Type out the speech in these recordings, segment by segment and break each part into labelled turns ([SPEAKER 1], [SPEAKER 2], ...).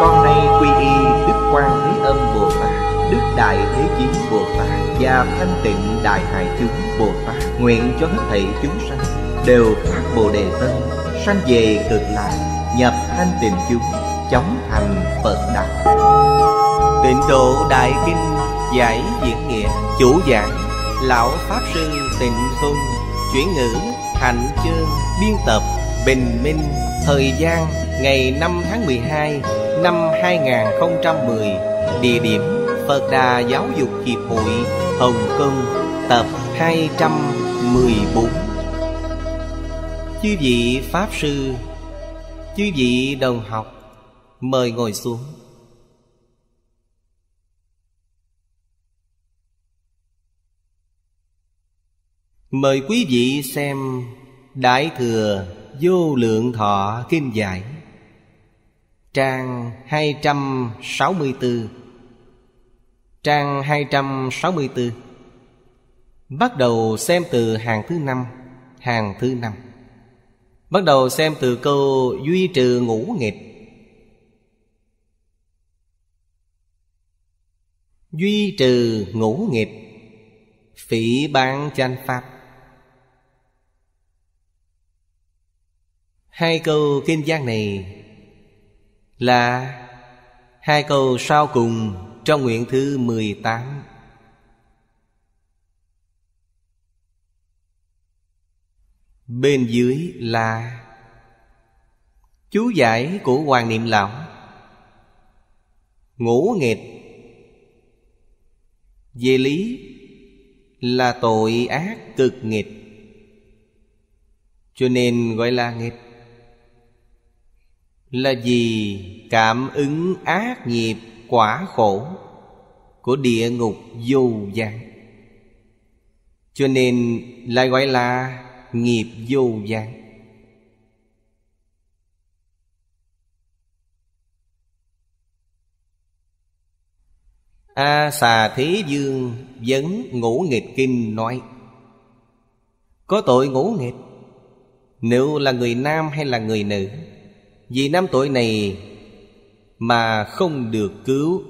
[SPEAKER 1] con nay quy y đức quan thế âm bồ tát đức đại thế chín bồ tát và thanh tịnh đại hải chúng bồ tát nguyện cho hết thảy chúng sanh đều phát bồ đề tâm sanh về cực lạc nhập thanh tịnh chúng chóng thành phật đạo tịnh độ đại kinh giải diễn nghĩa chủ giảng lão pháp sư tịnh xuân chuyển ngữ hạnh chương biên tập bình minh thời gian ngày 5 tháng 12 năm 2010 Địa điểm Phật Đà Giáo dục Hiệp hội Hồng Kông Tập 214 Chư vị Pháp Sư Chư vị đồng học Mời ngồi xuống Mời quý vị xem Đại Thừa Vô Lượng Thọ kinh Giải Trang 264 Trang 264 Bắt đầu xem từ hàng thứ năm Hàng thứ năm Bắt đầu xem từ câu duy trừ ngũ nghịch Duy trừ ngũ nghịch Phỉ bán chanh pháp Hai câu kinh giang này là hai câu sau cùng trong nguyện thứ 18. Bên dưới là Chú giải của Hoàng Niệm Lão Ngũ nghịch Về lý là tội ác cực nghịch Cho nên gọi là nghịch là gì cảm ứng ác nghiệp quả khổ của địa ngục vô gián cho nên lại gọi là nghiệp vô gián A xà thế dương Vấn ngũ nghịch kinh nói Có tội ngũ nghịch Nếu là người nam hay là người nữ vì năm tuổi này mà không được cứu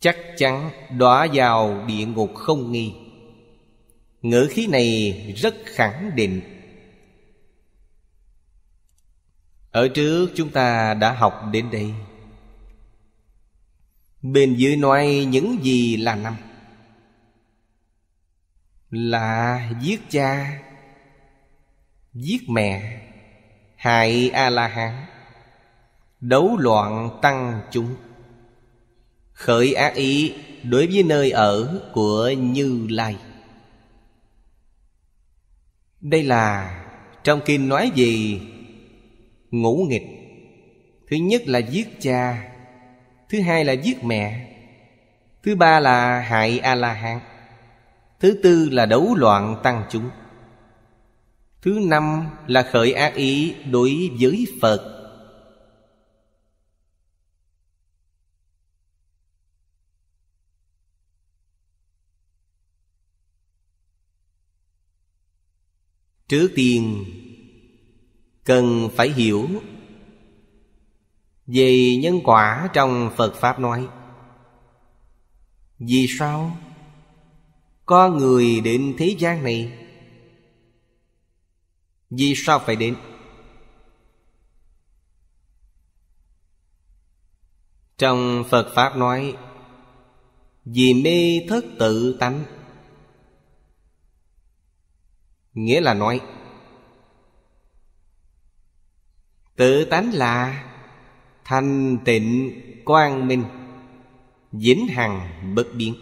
[SPEAKER 1] chắc chắn đọa vào địa ngục không nghi ngữ khí này rất khẳng định ở trước chúng ta đã học đến đây bên dưới nói những gì là năm là giết cha giết mẹ hại a la hán đấu loạn tăng chúng khởi ác ý đối với nơi ở của như lai đây là trong kinh nói gì ngũ nghịch thứ nhất là giết cha thứ hai là giết mẹ thứ ba là hại a la hán Thứ tư là đấu loạn tăng chúng Thứ năm là khởi ác ý đối với Phật Trước tiên cần phải hiểu về nhân quả trong Phật Pháp nói Vì sao có người đến thế gian này Vì sao phải đến Trong Phật Pháp nói Vì mê thất tự tánh Nghĩa là nói Tự tánh là Thanh tịnh quang minh Vĩnh hằng bất biến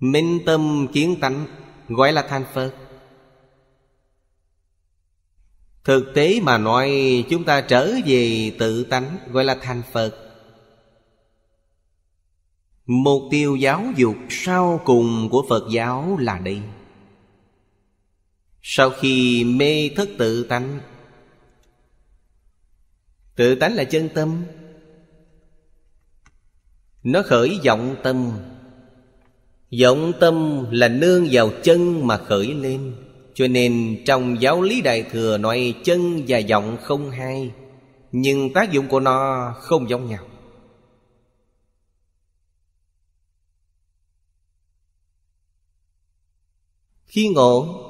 [SPEAKER 1] Minh tâm kiến tánh Gọi là thành Phật Thực tế mà nói Chúng ta trở về tự tánh Gọi là thành Phật Mục tiêu giáo dục sau cùng của Phật giáo là đây Sau khi mê thất tự tánh Tự tánh là chân tâm Nó khởi vọng tâm vọng tâm là nương vào chân mà khởi lên cho nên trong giáo lý đại thừa nói chân và vọng không hai nhưng tác dụng của nó không giống nhau khi ngộ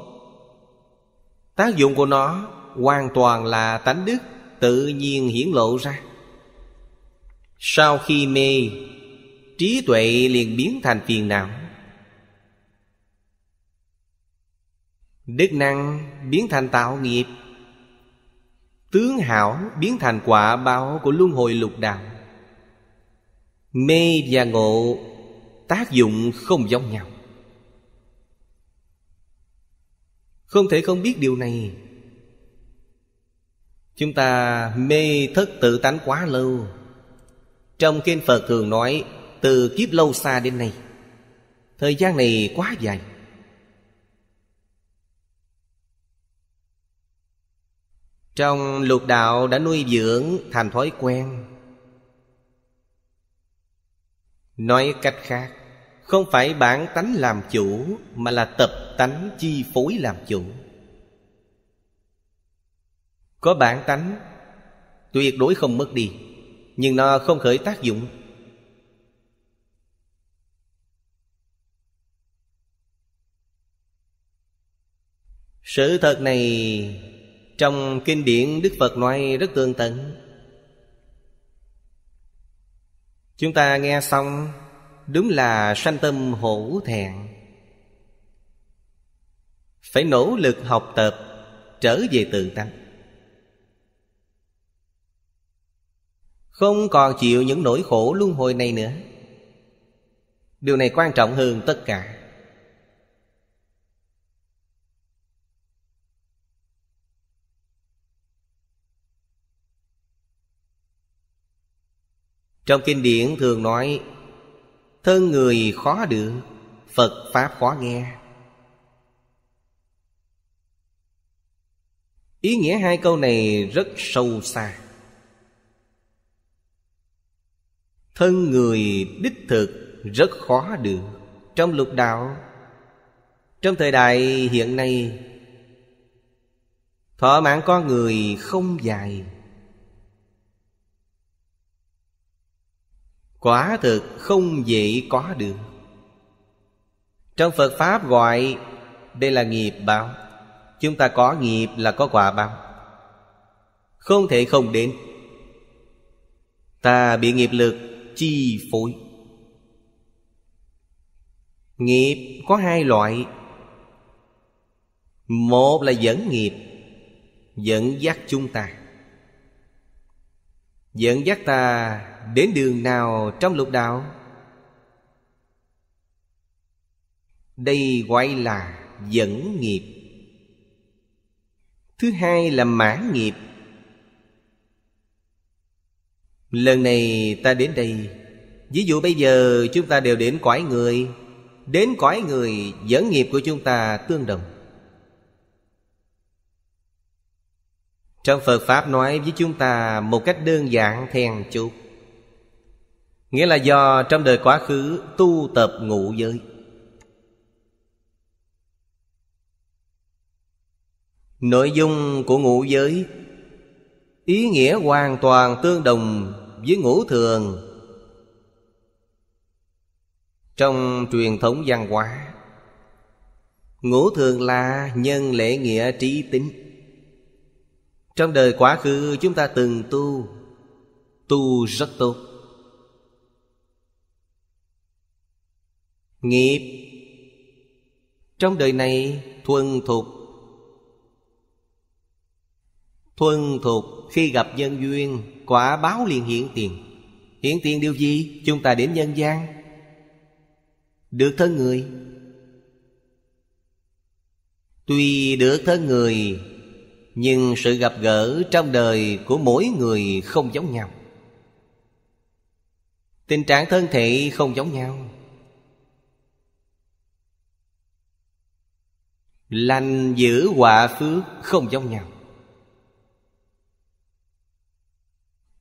[SPEAKER 1] tác dụng của nó hoàn toàn là tánh đức tự nhiên hiển lộ ra sau khi mê trí tuệ liền biến thành phiền não Đức năng biến thành tạo nghiệp Tướng hảo biến thành quả báo của luân hồi lục đạo Mê và ngộ tác dụng không giống nhau Không thể không biết điều này Chúng ta mê thất tự tánh quá lâu Trong kinh Phật thường nói Từ kiếp lâu xa đến nay Thời gian này quá dài Trong lục đạo đã nuôi dưỡng thành thói quen Nói cách khác Không phải bản tánh làm chủ Mà là tập tánh chi phối làm chủ Có bản tánh Tuyệt đối không mất đi Nhưng nó không khởi tác dụng Sự thật này trong kinh điển Đức Phật nói rất tương tận Chúng ta nghe xong Đúng là sanh tâm hổ thẹn Phải nỗ lực học tập Trở về tự tâm Không còn chịu những nỗi khổ luân hồi này nữa Điều này quan trọng hơn tất cả Trong kinh điển thường nói Thân người khó được Phật Pháp khó nghe Ý nghĩa hai câu này rất sâu xa Thân người đích thực rất khó được Trong lục đạo Trong thời đại hiện nay Thọ mạng con người không dài Quả thực không dễ có được Trong Phật Pháp gọi Đây là nghiệp báo Chúng ta có nghiệp là có quả báo Không thể không đến Ta bị nghiệp lực chi phối Nghiệp có hai loại Một là dẫn nghiệp Dẫn dắt chúng ta Dẫn dắt ta đến đường nào trong lục đạo đây gọi là dẫn nghiệp thứ hai là mãn nghiệp lần này ta đến đây ví dụ bây giờ chúng ta đều đến cõi người đến cõi người dẫn nghiệp của chúng ta tương đồng trong phật pháp nói với chúng ta một cách đơn giản thèn chút nghĩa là do trong đời quá khứ tu tập ngụ giới nội dung của ngũ giới ý nghĩa hoàn toàn tương đồng với ngũ thường trong truyền thống văn hóa ngũ thường là nhân lễ nghĩa trí tính trong đời quá khứ chúng ta từng tu tu rất tốt Nghiệp Trong đời này thuần thục Thuần thục khi gặp nhân duyên Quả báo liền hiện tiền Hiện tiền điều gì chúng ta đến nhân gian Được thân người Tuy được thân người Nhưng sự gặp gỡ trong đời của mỗi người không giống nhau Tình trạng thân thể không giống nhau lành giữ quả phước không giống nhau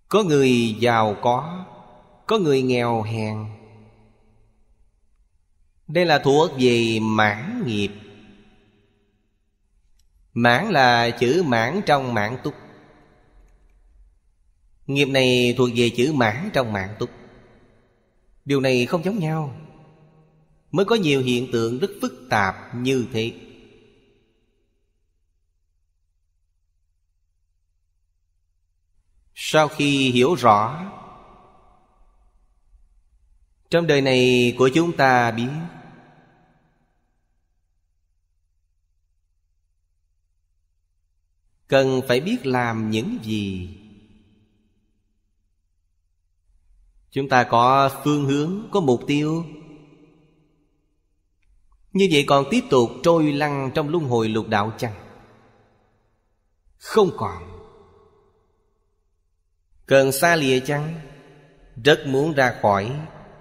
[SPEAKER 1] có người giàu có có người nghèo hèn đây là thuộc về mãn nghiệp mãn là chữ mãn trong mãn túc nghiệp này thuộc về chữ mãn trong mãn túc điều này không giống nhau mới có nhiều hiện tượng rất phức tạp như thế sau khi hiểu rõ trong đời này của chúng ta biết cần phải biết làm những gì chúng ta có phương hướng có mục tiêu như vậy còn tiếp tục trôi lăn trong luân hồi lục đạo chăng không còn Cần xa lìa chăng Rất muốn ra khỏi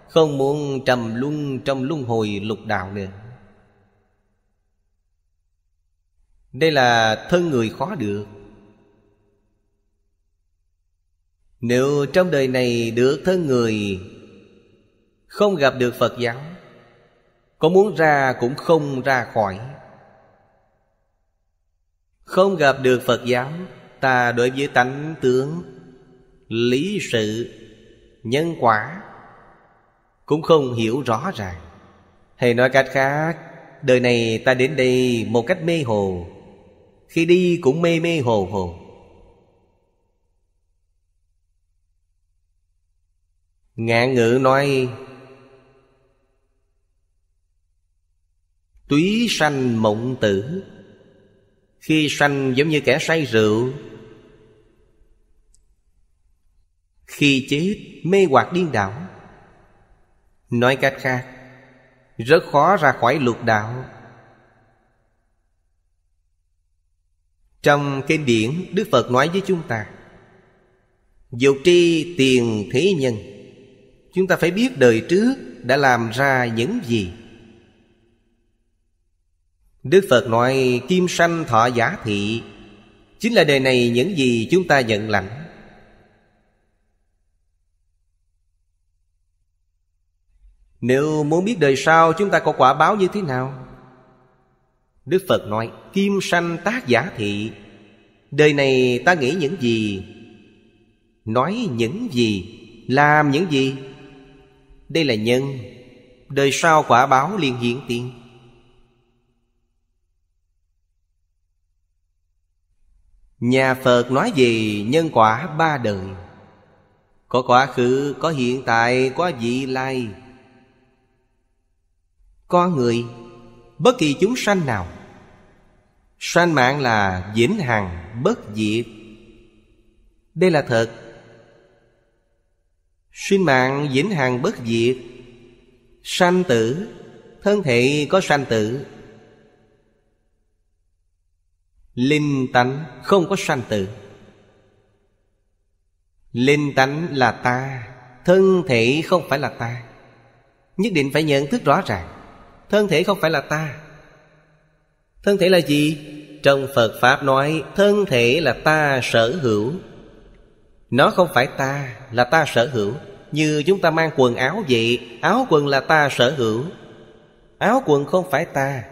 [SPEAKER 1] Không muốn trầm luân trong luân hồi lục đạo nữa Đây là thân người khó được Nếu trong đời này được thân người Không gặp được Phật giáo Có muốn ra cũng không ra khỏi Không gặp được Phật giáo Ta đối với tánh tướng lý sự nhân quả cũng không hiểu rõ ràng hay nói cách khác đời này ta đến đây một cách mê hồ khi đi cũng mê mê hồ hồ ngạn ngữ nói túy sanh mộng tử khi sanh giống như kẻ say rượu Khi chết mê hoặc điên đảo Nói cách khác Rất khó ra khỏi lục đạo Trong kinh điển Đức Phật nói với chúng ta Dục tri tiền thế nhân Chúng ta phải biết đời trước đã làm ra những gì Đức Phật nói kim sanh thọ giả thị Chính là đời này những gì chúng ta nhận lãnh Nếu muốn biết đời sau chúng ta có quả báo như thế nào Đức Phật nói Kim sanh tác giả thị Đời này ta nghĩ những gì Nói những gì Làm những gì Đây là nhân Đời sau quả báo liền hiện tiền Nhà Phật nói về nhân quả ba đời Có quá khứ, có hiện tại, có vị lai con người bất kỳ chúng sanh nào sanh mạng là vĩnh hằng bất diệt đây là thật sinh mạng vĩnh hằng bất diệt sanh tử thân thể có sanh tử linh tánh không có sanh tử linh tánh là ta thân thể không phải là ta nhất định phải nhận thức rõ ràng thân thể không phải là ta thân thể là gì trong phật pháp nói thân thể là ta sở hữu nó không phải ta là ta sở hữu như chúng ta mang quần áo vậy áo quần là ta sở hữu áo quần không phải ta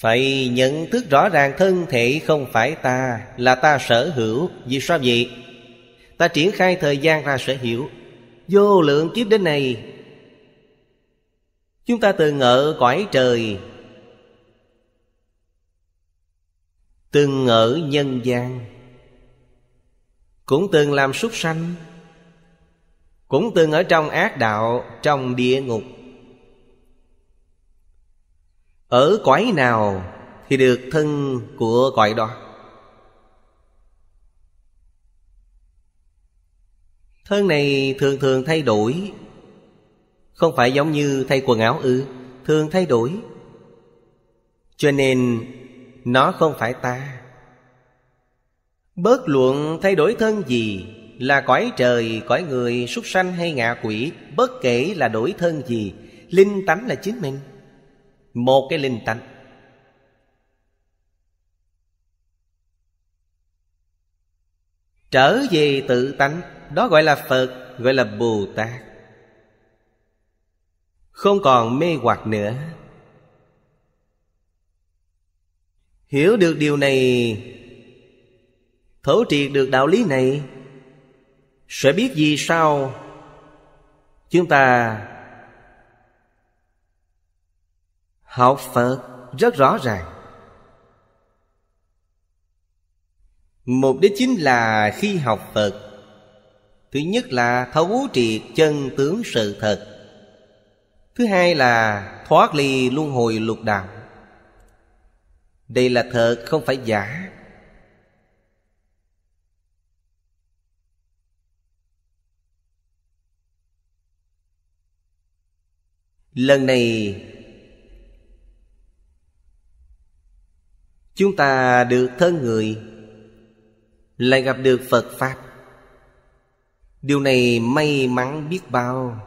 [SPEAKER 1] phải nhận thức rõ ràng thân thể không phải ta là ta sở hữu vì sao vậy ta triển khai thời gian ra sở hữu vô lượng kiếp đến này Chúng ta từng ở cõi trời Từng ở nhân gian Cũng từng làm súc sanh Cũng từng ở trong ác đạo Trong địa ngục Ở cõi nào Thì được thân của cõi đó Thân này thường thường thay đổi không phải giống như thay quần áo ư Thường thay đổi Cho nên Nó không phải ta Bớt luận thay đổi thân gì Là cõi trời, cõi người, súc sanh hay ngạ quỷ Bất kể là đổi thân gì Linh tánh là chính mình Một cái linh tánh Trở về tự tánh Đó gọi là Phật Gọi là Bồ Tát không còn mê hoặc nữa hiểu được điều này thấu triệt được đạo lý này sẽ biết vì sao chúng ta học phật rất rõ ràng mục đích chính là khi học phật thứ nhất là thấu triệt chân tướng sự thật Thứ hai là thoát ly luân hồi lục đạo Đây là thật không phải giả Lần này Chúng ta được thân người Lại gặp được Phật Pháp Điều này may mắn biết bao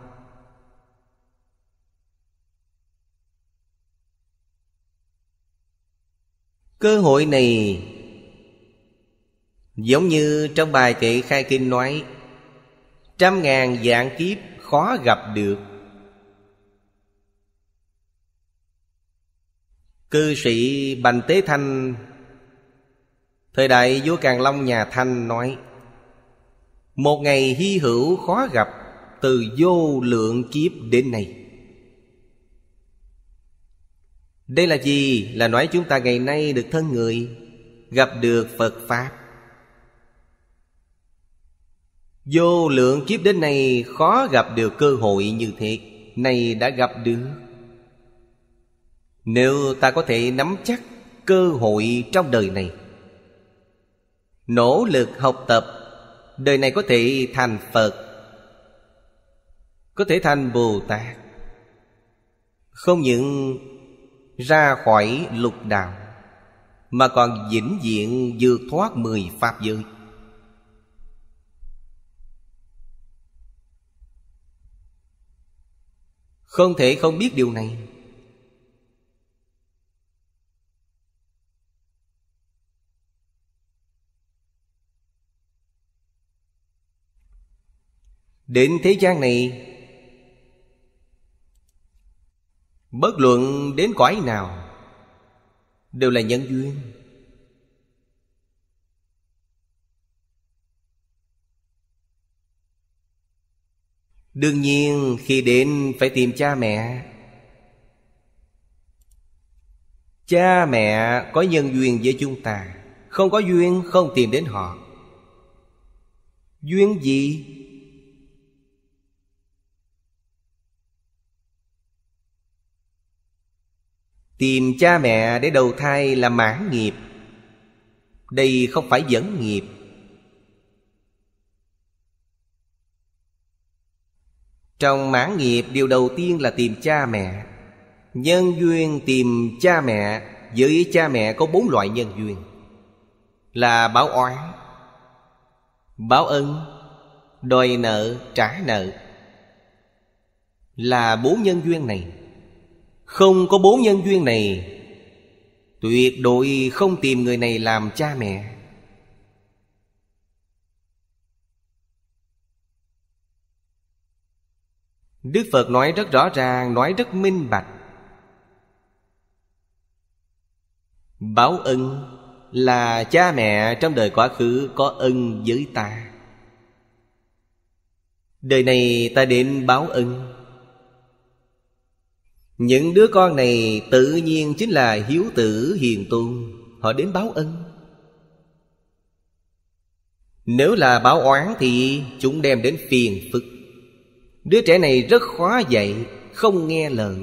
[SPEAKER 1] Cơ hội này Giống như trong bài kệ khai kinh nói Trăm ngàn dạng kiếp khó gặp được Cư sĩ Bành Tế Thanh Thời đại vua Càng Long nhà Thanh nói Một ngày hy hữu khó gặp Từ vô lượng kiếp đến nay Đây là gì? Là nói chúng ta ngày nay được thân người Gặp được Phật Pháp Vô lượng kiếp đến nay khó gặp được cơ hội như thế Này đã gặp được Nếu ta có thể nắm chắc cơ hội trong đời này Nỗ lực học tập Đời này có thể thành Phật Có thể thành Bồ Tát Không những ra khỏi lục đạo mà còn vĩnh viễn vượt thoát mười pháp giới không thể không biết điều này đến thế gian này Bất luận đến cõi nào Đều là nhân duyên Đương nhiên khi đến phải tìm cha mẹ Cha mẹ có nhân duyên với chúng ta Không có duyên không tìm đến họ Duyên gì Tìm cha mẹ để đầu thai là mãn nghiệp Đây không phải dẫn nghiệp Trong mãn nghiệp điều đầu tiên là tìm cha mẹ Nhân duyên tìm cha mẹ Với cha mẹ có bốn loại nhân duyên Là báo oán Báo ân Đòi nợ trả nợ Là bốn nhân duyên này không có bốn nhân duyên này Tuyệt đối không tìm người này làm cha mẹ Đức Phật nói rất rõ ràng Nói rất minh bạch Báo ân là cha mẹ trong đời quá khứ có ân với ta Đời này ta đến báo ân những đứa con này tự nhiên chính là hiếu tử hiền tu Họ đến báo ân Nếu là báo oán thì chúng đem đến phiền phức Đứa trẻ này rất khó dạy Không nghe lời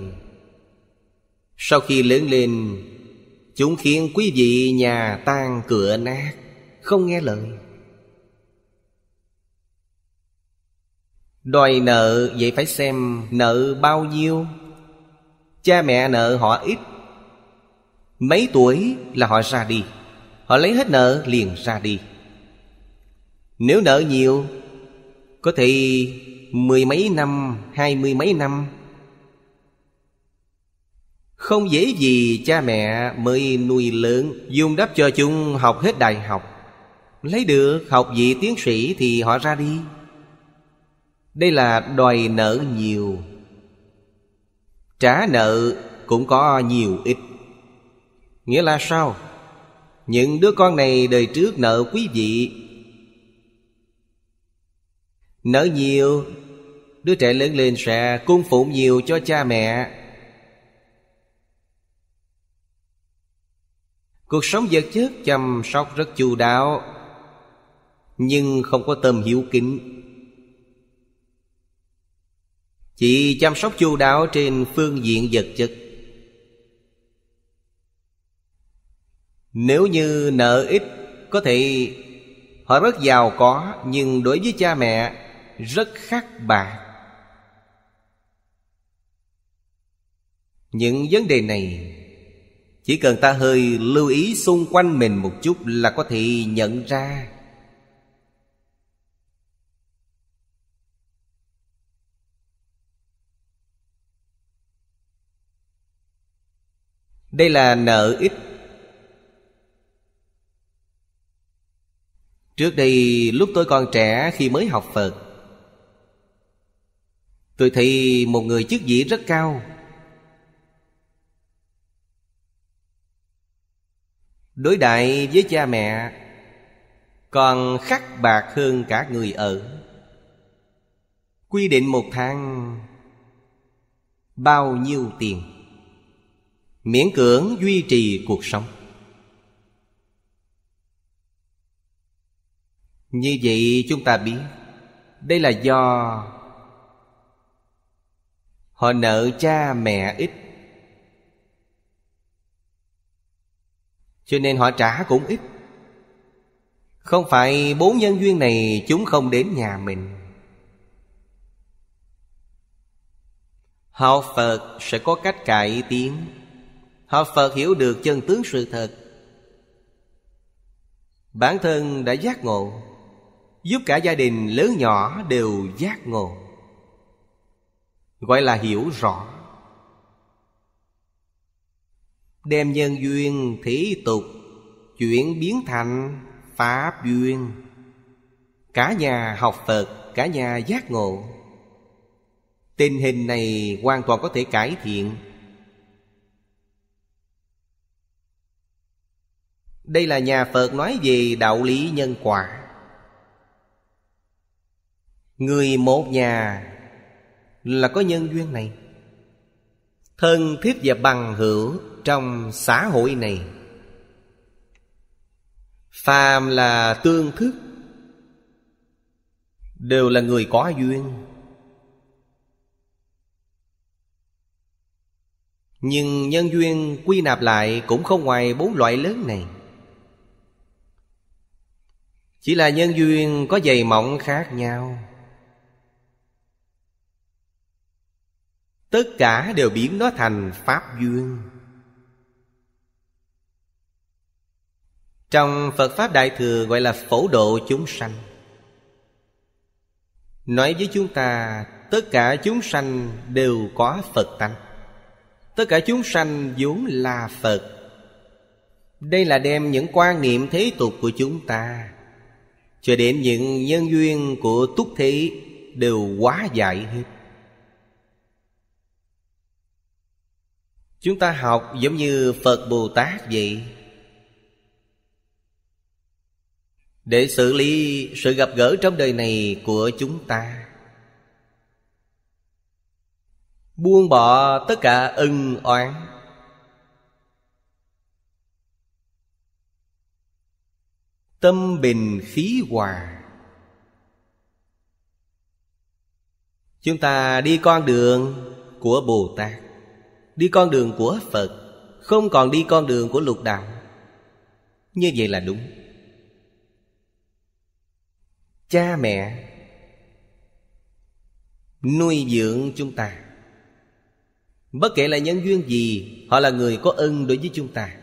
[SPEAKER 1] Sau khi lớn lên Chúng khiến quý vị nhà tan cửa nát Không nghe lời Đòi nợ vậy phải xem nợ bao nhiêu Cha mẹ nợ họ ít Mấy tuổi là họ ra đi Họ lấy hết nợ liền ra đi Nếu nợ nhiều Có thể mười mấy năm Hai mươi mấy năm Không dễ gì cha mẹ mới nuôi lớn dùng đắp cho chúng học hết đại học Lấy được học vị tiến sĩ thì họ ra đi Đây là đòi nợ nhiều trả nợ cũng có nhiều ít nghĩa là sao những đứa con này đời trước nợ quý vị nợ nhiều đứa trẻ lớn lên sẽ cung phụng nhiều cho cha mẹ cuộc sống vật chất chăm sóc rất chu đáo nhưng không có tâm hiếu kính chỉ chăm sóc chu đáo trên phương diện vật chất Nếu như nợ ít Có thể họ rất giàu có Nhưng đối với cha mẹ Rất khắc bạc Những vấn đề này Chỉ cần ta hơi lưu ý xung quanh mình một chút Là có thể nhận ra Đây là nợ ít Trước đây lúc tôi còn trẻ khi mới học Phật Tôi thấy một người chức vị rất cao Đối đại với cha mẹ Còn khắc bạc hơn cả người ở Quy định một tháng Bao nhiêu tiền miễn cưỡng duy trì cuộc sống như vậy chúng ta biết đây là do họ nợ cha mẹ ít cho nên họ trả cũng ít không phải bốn nhân duyên này chúng không đến nhà mình học phật sẽ có cách cải tiến Học Phật hiểu được chân tướng sự thật Bản thân đã giác ngộ Giúp cả gia đình lớn nhỏ đều giác ngộ Gọi là hiểu rõ Đem nhân duyên thí tục Chuyển biến thành pháp duyên Cả nhà học Phật Cả nhà giác ngộ Tình hình này hoàn toàn có thể cải thiện Đây là nhà Phật nói về đạo lý nhân quả Người một nhà là có nhân duyên này Thân thiết và bằng hữu trong xã hội này Phàm là tương thức Đều là người có duyên Nhưng nhân duyên quy nạp lại cũng không ngoài bốn loại lớn này chỉ là nhân duyên có dày mỏng khác nhau tất cả đều biến nó thành pháp duyên trong phật pháp đại thừa gọi là phổ độ chúng sanh nói với chúng ta tất cả chúng sanh đều có phật tánh tất cả chúng sanh vốn là phật đây là đem những quan niệm thế tục của chúng ta cho đến những nhân duyên của túc thế đều quá dài hết chúng ta học giống như phật bồ tát vậy để xử lý sự gặp gỡ trong đời này của chúng ta buông bỏ tất cả ân oán Tâm bình khí hòa Chúng ta đi con đường của Bồ Tát Đi con đường của Phật Không còn đi con đường của lục đạo Như vậy là đúng Cha mẹ Nuôi dưỡng chúng ta Bất kể là nhân duyên gì Họ là người có ân đối với chúng ta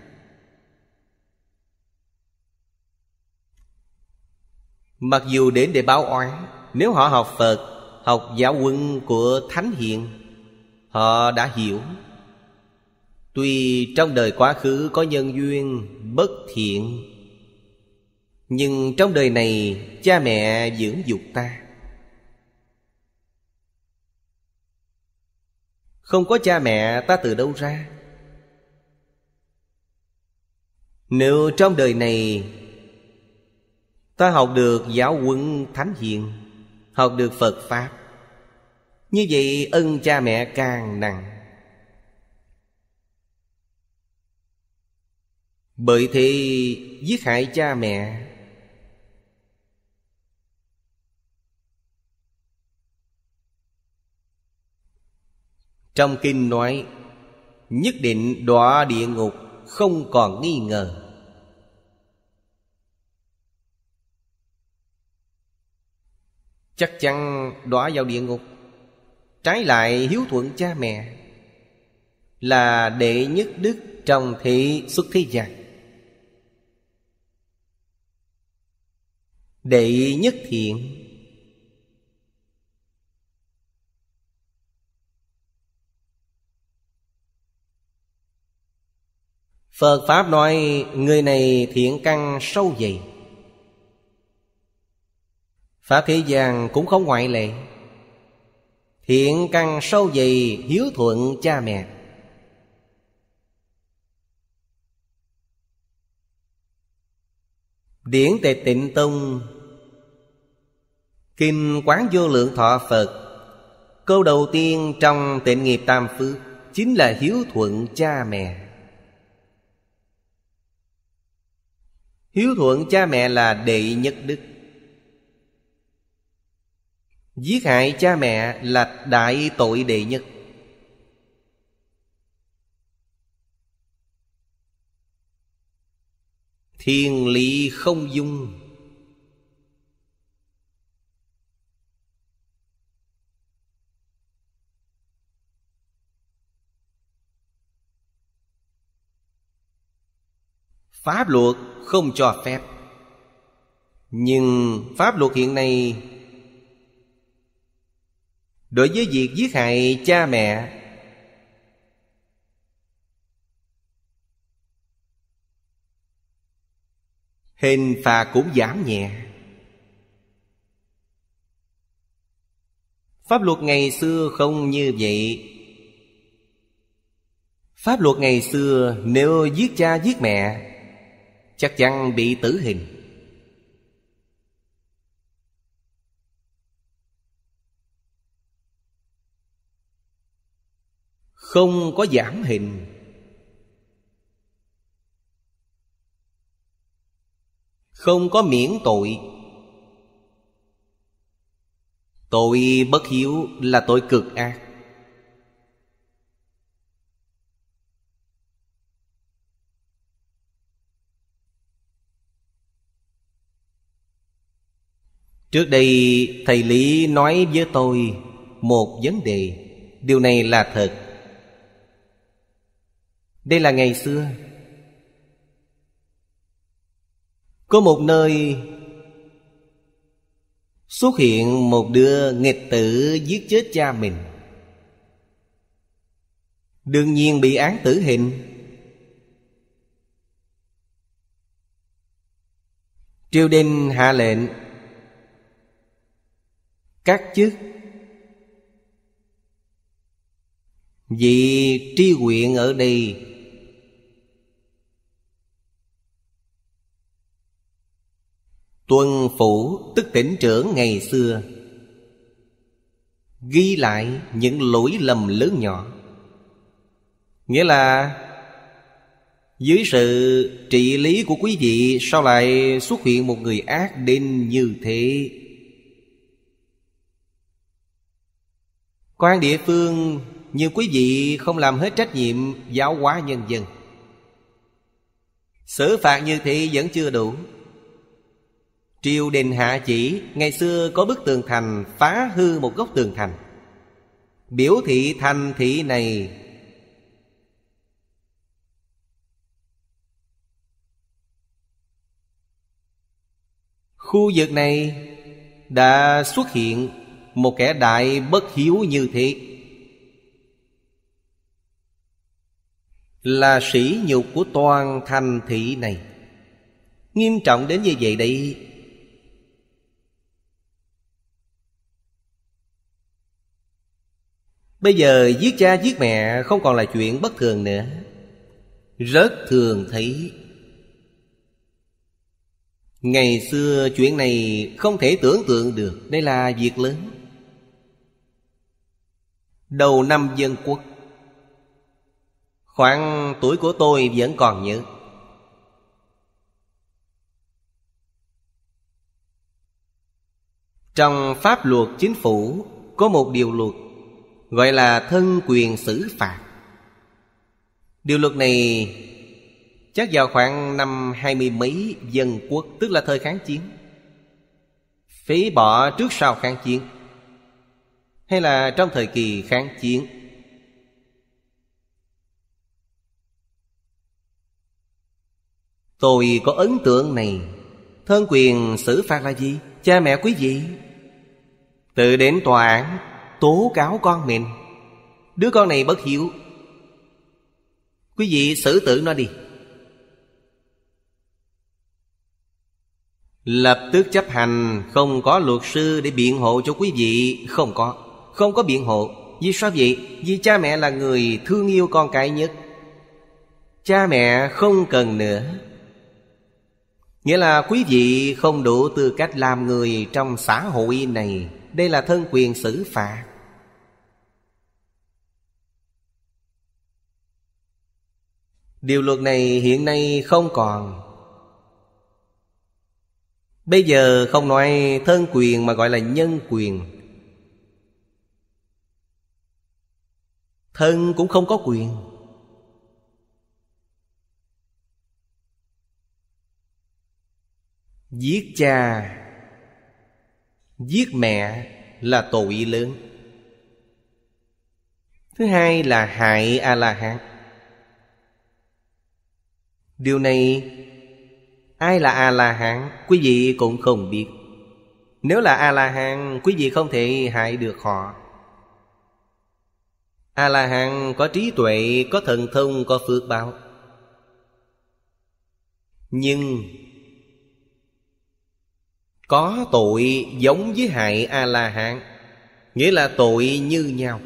[SPEAKER 1] Mặc dù đến để báo oán Nếu họ học Phật Học giáo quân của Thánh Hiền Họ đã hiểu Tuy trong đời quá khứ có nhân duyên bất thiện Nhưng trong đời này cha mẹ dưỡng dục ta Không có cha mẹ ta từ đâu ra Nếu trong đời này Ta học được giáo quân Thánh Hiền Học được Phật Pháp Như vậy ân cha mẹ càng nặng Bởi thế giết hại cha mẹ Trong kinh nói Nhất định đọa địa ngục không còn nghi ngờ chắc chắn đọa vào địa ngục trái lại hiếu thuận cha mẹ là đệ nhất đức trong thị xuất thế gian đệ nhất thiện Phật Pháp nói người này thiện căn sâu dày Pháp thế gian cũng không ngoại lệ Thiện căn sâu dày hiếu thuận cha mẹ Điển tề tịnh tông Kinh quán vô lượng thọ Phật Câu đầu tiên trong tịnh nghiệp tam phước Chính là hiếu thuận cha mẹ Hiếu thuận cha mẹ là đệ nhất đức Giết hại cha mẹ là đại tội đệ nhất Thiền lý không dung Pháp luật không cho phép Nhưng pháp luật hiện nay đối với việc giết hại cha mẹ hình phạt cũng giảm nhẹ pháp luật ngày xưa không như vậy pháp luật ngày xưa nếu giết cha giết mẹ chắc chắn bị tử hình không có giảm hình không có miễn tội tội bất hiếu là tội cực ác trước đây thầy lý nói với tôi một vấn đề điều này là thật đây là ngày xưa Có một nơi Xuất hiện một đứa nghịch tử giết chết cha mình Đương nhiên bị án tử hình Triều đình hạ lệnh Các chức vì tri huyện ở đây Tuân phủ tức tỉnh trưởng ngày xưa Ghi lại những lỗi lầm lớn nhỏ Nghĩa là Dưới sự trị lý của quý vị Sao lại xuất hiện một người ác đến như thế Quan địa phương Nhiều quý vị không làm hết trách nhiệm giáo hóa nhân dân Xử phạt như thế vẫn chưa đủ Triều đình hạ chỉ Ngày xưa có bức tường thành Phá hư một góc tường thành Biểu thị thành thị này Khu vực này đã xuất hiện một kẻ đại bất hiếu như thế Là sĩ nhục của toàn thành thị này Nghiêm trọng đến như vậy đấy Bây giờ giết cha giết mẹ không còn là chuyện bất thường nữa Rất thường thấy Ngày xưa chuyện này không thể tưởng tượng được Đây là việc lớn Đầu năm dân quốc Khoảng tuổi của tôi vẫn còn nhớ Trong pháp luật chính phủ Có một điều luật gọi là thân quyền xử phạt điều luật này chắc vào khoảng năm hai mươi mấy dân quốc tức là thời kháng chiến phế bỏ trước sau kháng chiến hay là trong thời kỳ kháng chiến tôi có ấn tượng này thân quyền xử phạt là gì cha mẹ quý vị tự đến tòa án tố cáo con mình đứa con này bất hiếu quý vị xử tử nó đi lập tức chấp hành không có luật sư để biện hộ cho quý vị không có không có biện hộ vì sao vậy vì cha mẹ là người thương yêu con cái nhất cha mẹ không cần nữa Nghĩa là quý vị không đủ tư cách làm người trong xã hội này Đây là thân quyền xử phạt Điều luật này hiện nay không còn Bây giờ không nói thân quyền mà gọi là nhân quyền Thân cũng không có quyền Giết cha Giết mẹ là tội lớn Thứ hai là hại A-la-hán Điều này Ai là A-la-hán Quý vị cũng không biết Nếu là A-la-hán Quý vị không thể hại được họ A-la-hán có trí tuệ Có thần thông Có phước báo Nhưng có tội giống với hại a la hán nghĩa là tội như nhau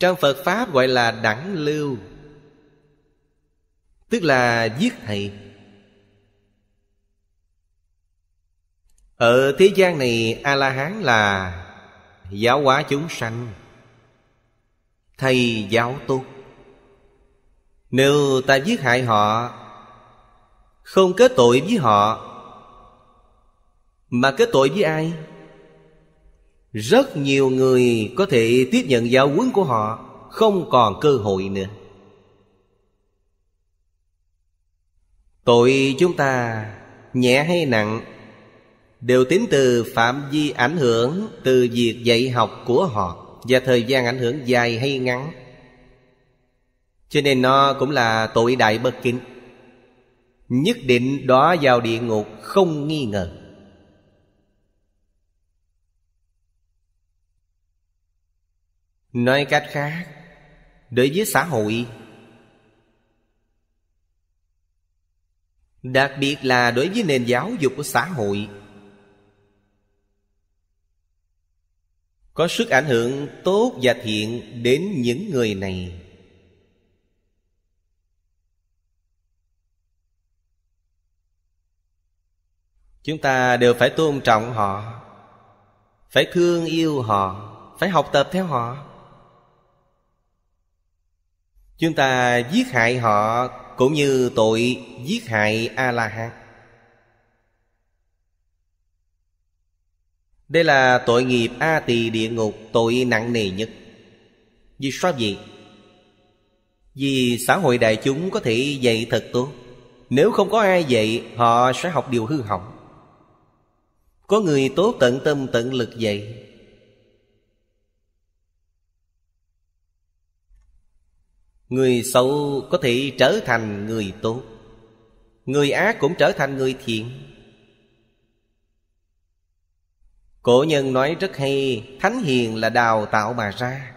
[SPEAKER 1] trong phật pháp gọi là đẳng lưu tức là giết thầy ở thế gian này a la hán là giáo hóa chúng sanh thầy giáo tu nếu ta giết hại họ không kết tội với họ mà kết tội với ai? Rất nhiều người có thể tiếp nhận giáo huấn của họ Không còn cơ hội nữa Tội chúng ta nhẹ hay nặng Đều tính từ phạm vi ảnh hưởng Từ việc dạy học của họ Và thời gian ảnh hưởng dài hay ngắn Cho nên nó cũng là tội đại bất kính Nhất định đó vào địa ngục không nghi ngờ nói cách khác đối với xã hội đặc biệt là đối với nền giáo dục của xã hội có sức ảnh hưởng tốt và thiện đến những người này chúng ta đều phải tôn trọng họ phải thương yêu họ phải học tập theo họ Chúng ta giết hại họ Cũng như tội giết hại A-la-hán Đây là tội nghiệp A tỳ địa ngục Tội nặng nề nhất Vì sao vậy? Vì xã hội đại chúng có thể dạy thật tốt Nếu không có ai dạy Họ sẽ học điều hư hỏng Có người tốt tận tâm tận lực dạy Người xấu có thể trở thành người tốt Người ác cũng trở thành người thiện Cổ nhân nói rất hay Thánh hiền là đào tạo mà ra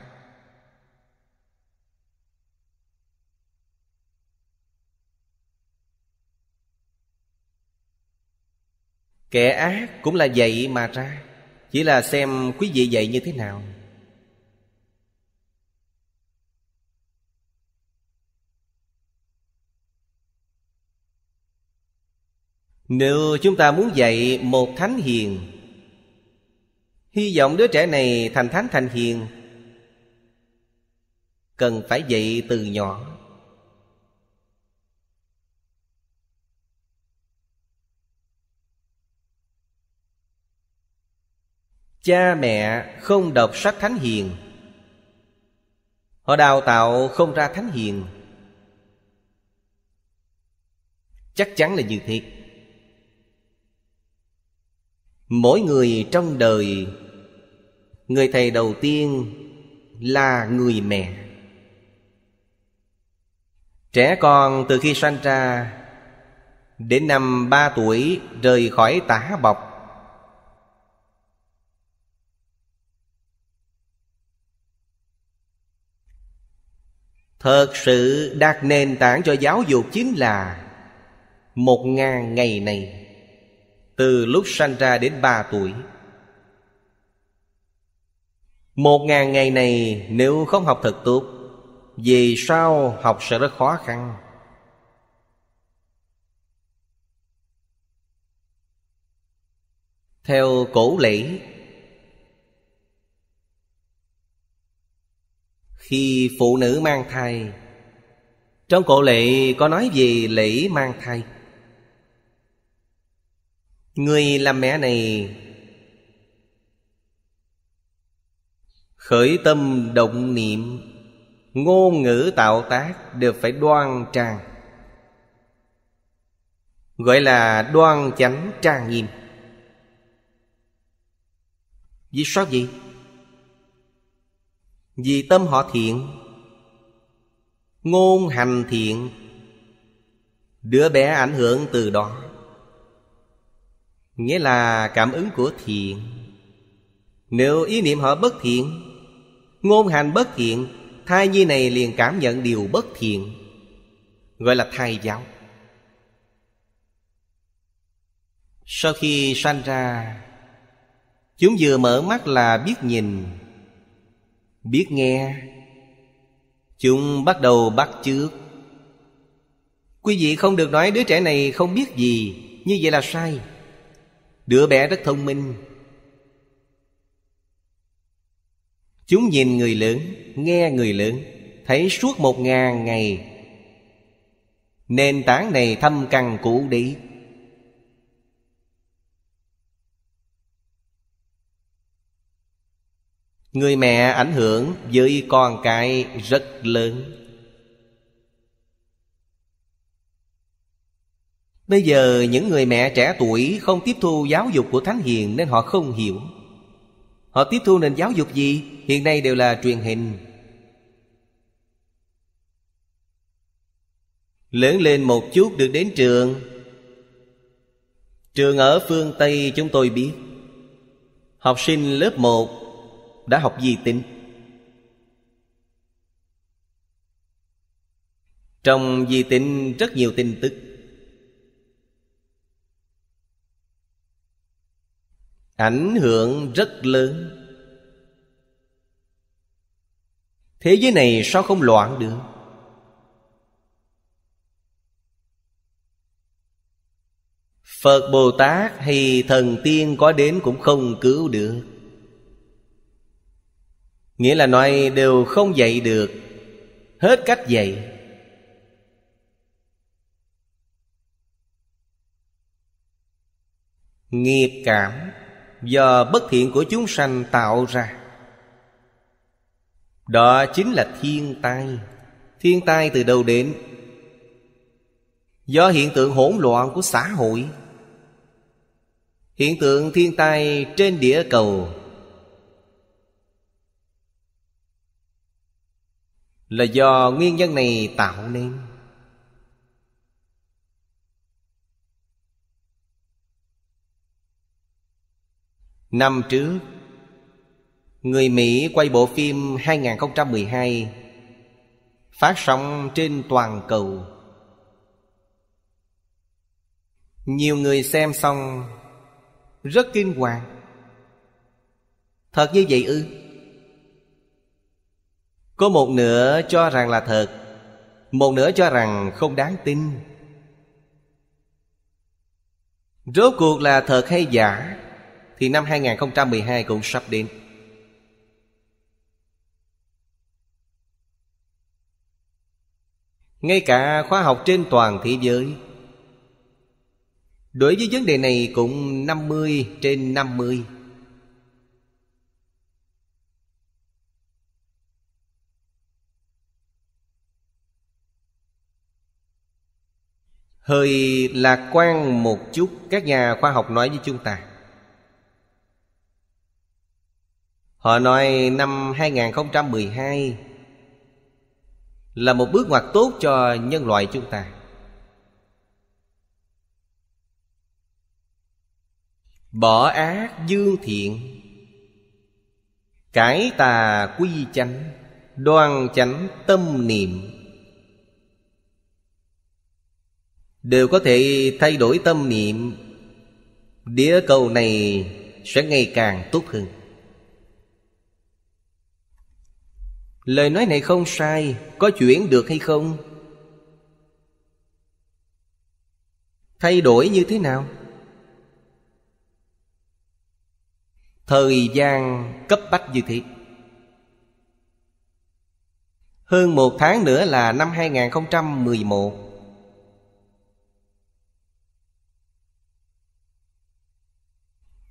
[SPEAKER 1] Kẻ ác cũng là dạy mà ra Chỉ là xem quý vị dạy như thế nào Nếu chúng ta muốn dạy một thánh hiền Hy vọng đứa trẻ này thành thánh thành hiền Cần phải dạy từ nhỏ Cha mẹ không đọc sách thánh hiền Họ đào tạo không ra thánh hiền Chắc chắn là như thiệt mỗi người trong đời người thầy đầu tiên là người mẹ trẻ con từ khi sanh ra đến năm ba tuổi rời khỏi tả bọc Thật sự đặt nền tảng cho giáo dục chính là Một ngàn ngày này từ lúc sanh ra đến ba tuổi Một ngàn ngày này nếu không học thật tốt Vì sao học sẽ rất khó khăn Theo cổ lễ Khi phụ nữ mang thai Trong cổ lễ có nói gì lễ mang thai Người làm mẹ này Khởi tâm động niệm Ngôn ngữ tạo tác đều phải đoan trang Gọi là đoan chánh trang nghiêm Vì sao vậy? Vì tâm họ thiện Ngôn hành thiện Đứa bé ảnh hưởng từ đó Nghĩa là cảm ứng của thiện Nếu ý niệm họ bất thiện Ngôn hành bất thiện Thai nhi này liền cảm nhận điều bất thiện Gọi là thai giáo Sau khi sanh ra Chúng vừa mở mắt là biết nhìn Biết nghe Chúng bắt đầu bắt chước Quý vị không được nói đứa trẻ này không biết gì Như vậy là sai Đứa bé rất thông minh Chúng nhìn người lớn, nghe người lớn Thấy suốt một ngàn ngày Nền tảng này thâm căn cũ đi Người mẹ ảnh hưởng với con cái rất lớn Bây giờ những người mẹ trẻ tuổi không tiếp thu giáo dục của Thánh Hiền nên họ không hiểu. Họ tiếp thu nền giáo dục gì? Hiện nay đều là truyền hình. Lớn lên một chút được đến trường. Trường ở phương Tây chúng tôi biết. Học sinh lớp 1 đã học gì tính? Trong di tính rất nhiều tin tức ảnh hưởng rất lớn thế giới này sao không loạn được phật bồ tát hay thần tiên có đến cũng không cứu được nghĩa là nói đều không dạy được hết cách dạy nghiệp cảm do bất thiện của chúng sanh tạo ra đó chính là thiên tai thiên tai từ đầu đến do hiện tượng hỗn loạn của xã hội hiện tượng thiên tai trên địa cầu là do nguyên nhân này tạo nên Năm trước Người Mỹ quay bộ phim 2012 Phát sóng trên toàn cầu Nhiều người xem xong Rất kinh hoàng Thật như vậy ư Có một nửa cho rằng là thật Một nửa cho rằng không đáng tin Rốt cuộc là thật hay giả thì năm 2012 cũng sắp đến Ngay cả khoa học trên toàn thế giới Đối với vấn đề này cũng 50 trên 50 Hơi lạc quan một chút Các nhà khoa học nói với chúng ta Họ nói năm 2012 là một bước ngoặt tốt cho nhân loại chúng ta. Bỏ ác dương thiện Cải tà quy chánh Đoan chánh tâm niệm Đều có thể thay đổi tâm niệm Đĩa cầu này sẽ ngày càng tốt hơn Lời nói này không sai Có chuyển được hay không? Thay đổi như thế nào? Thời gian cấp bách như thế Hơn một tháng nữa là năm 2011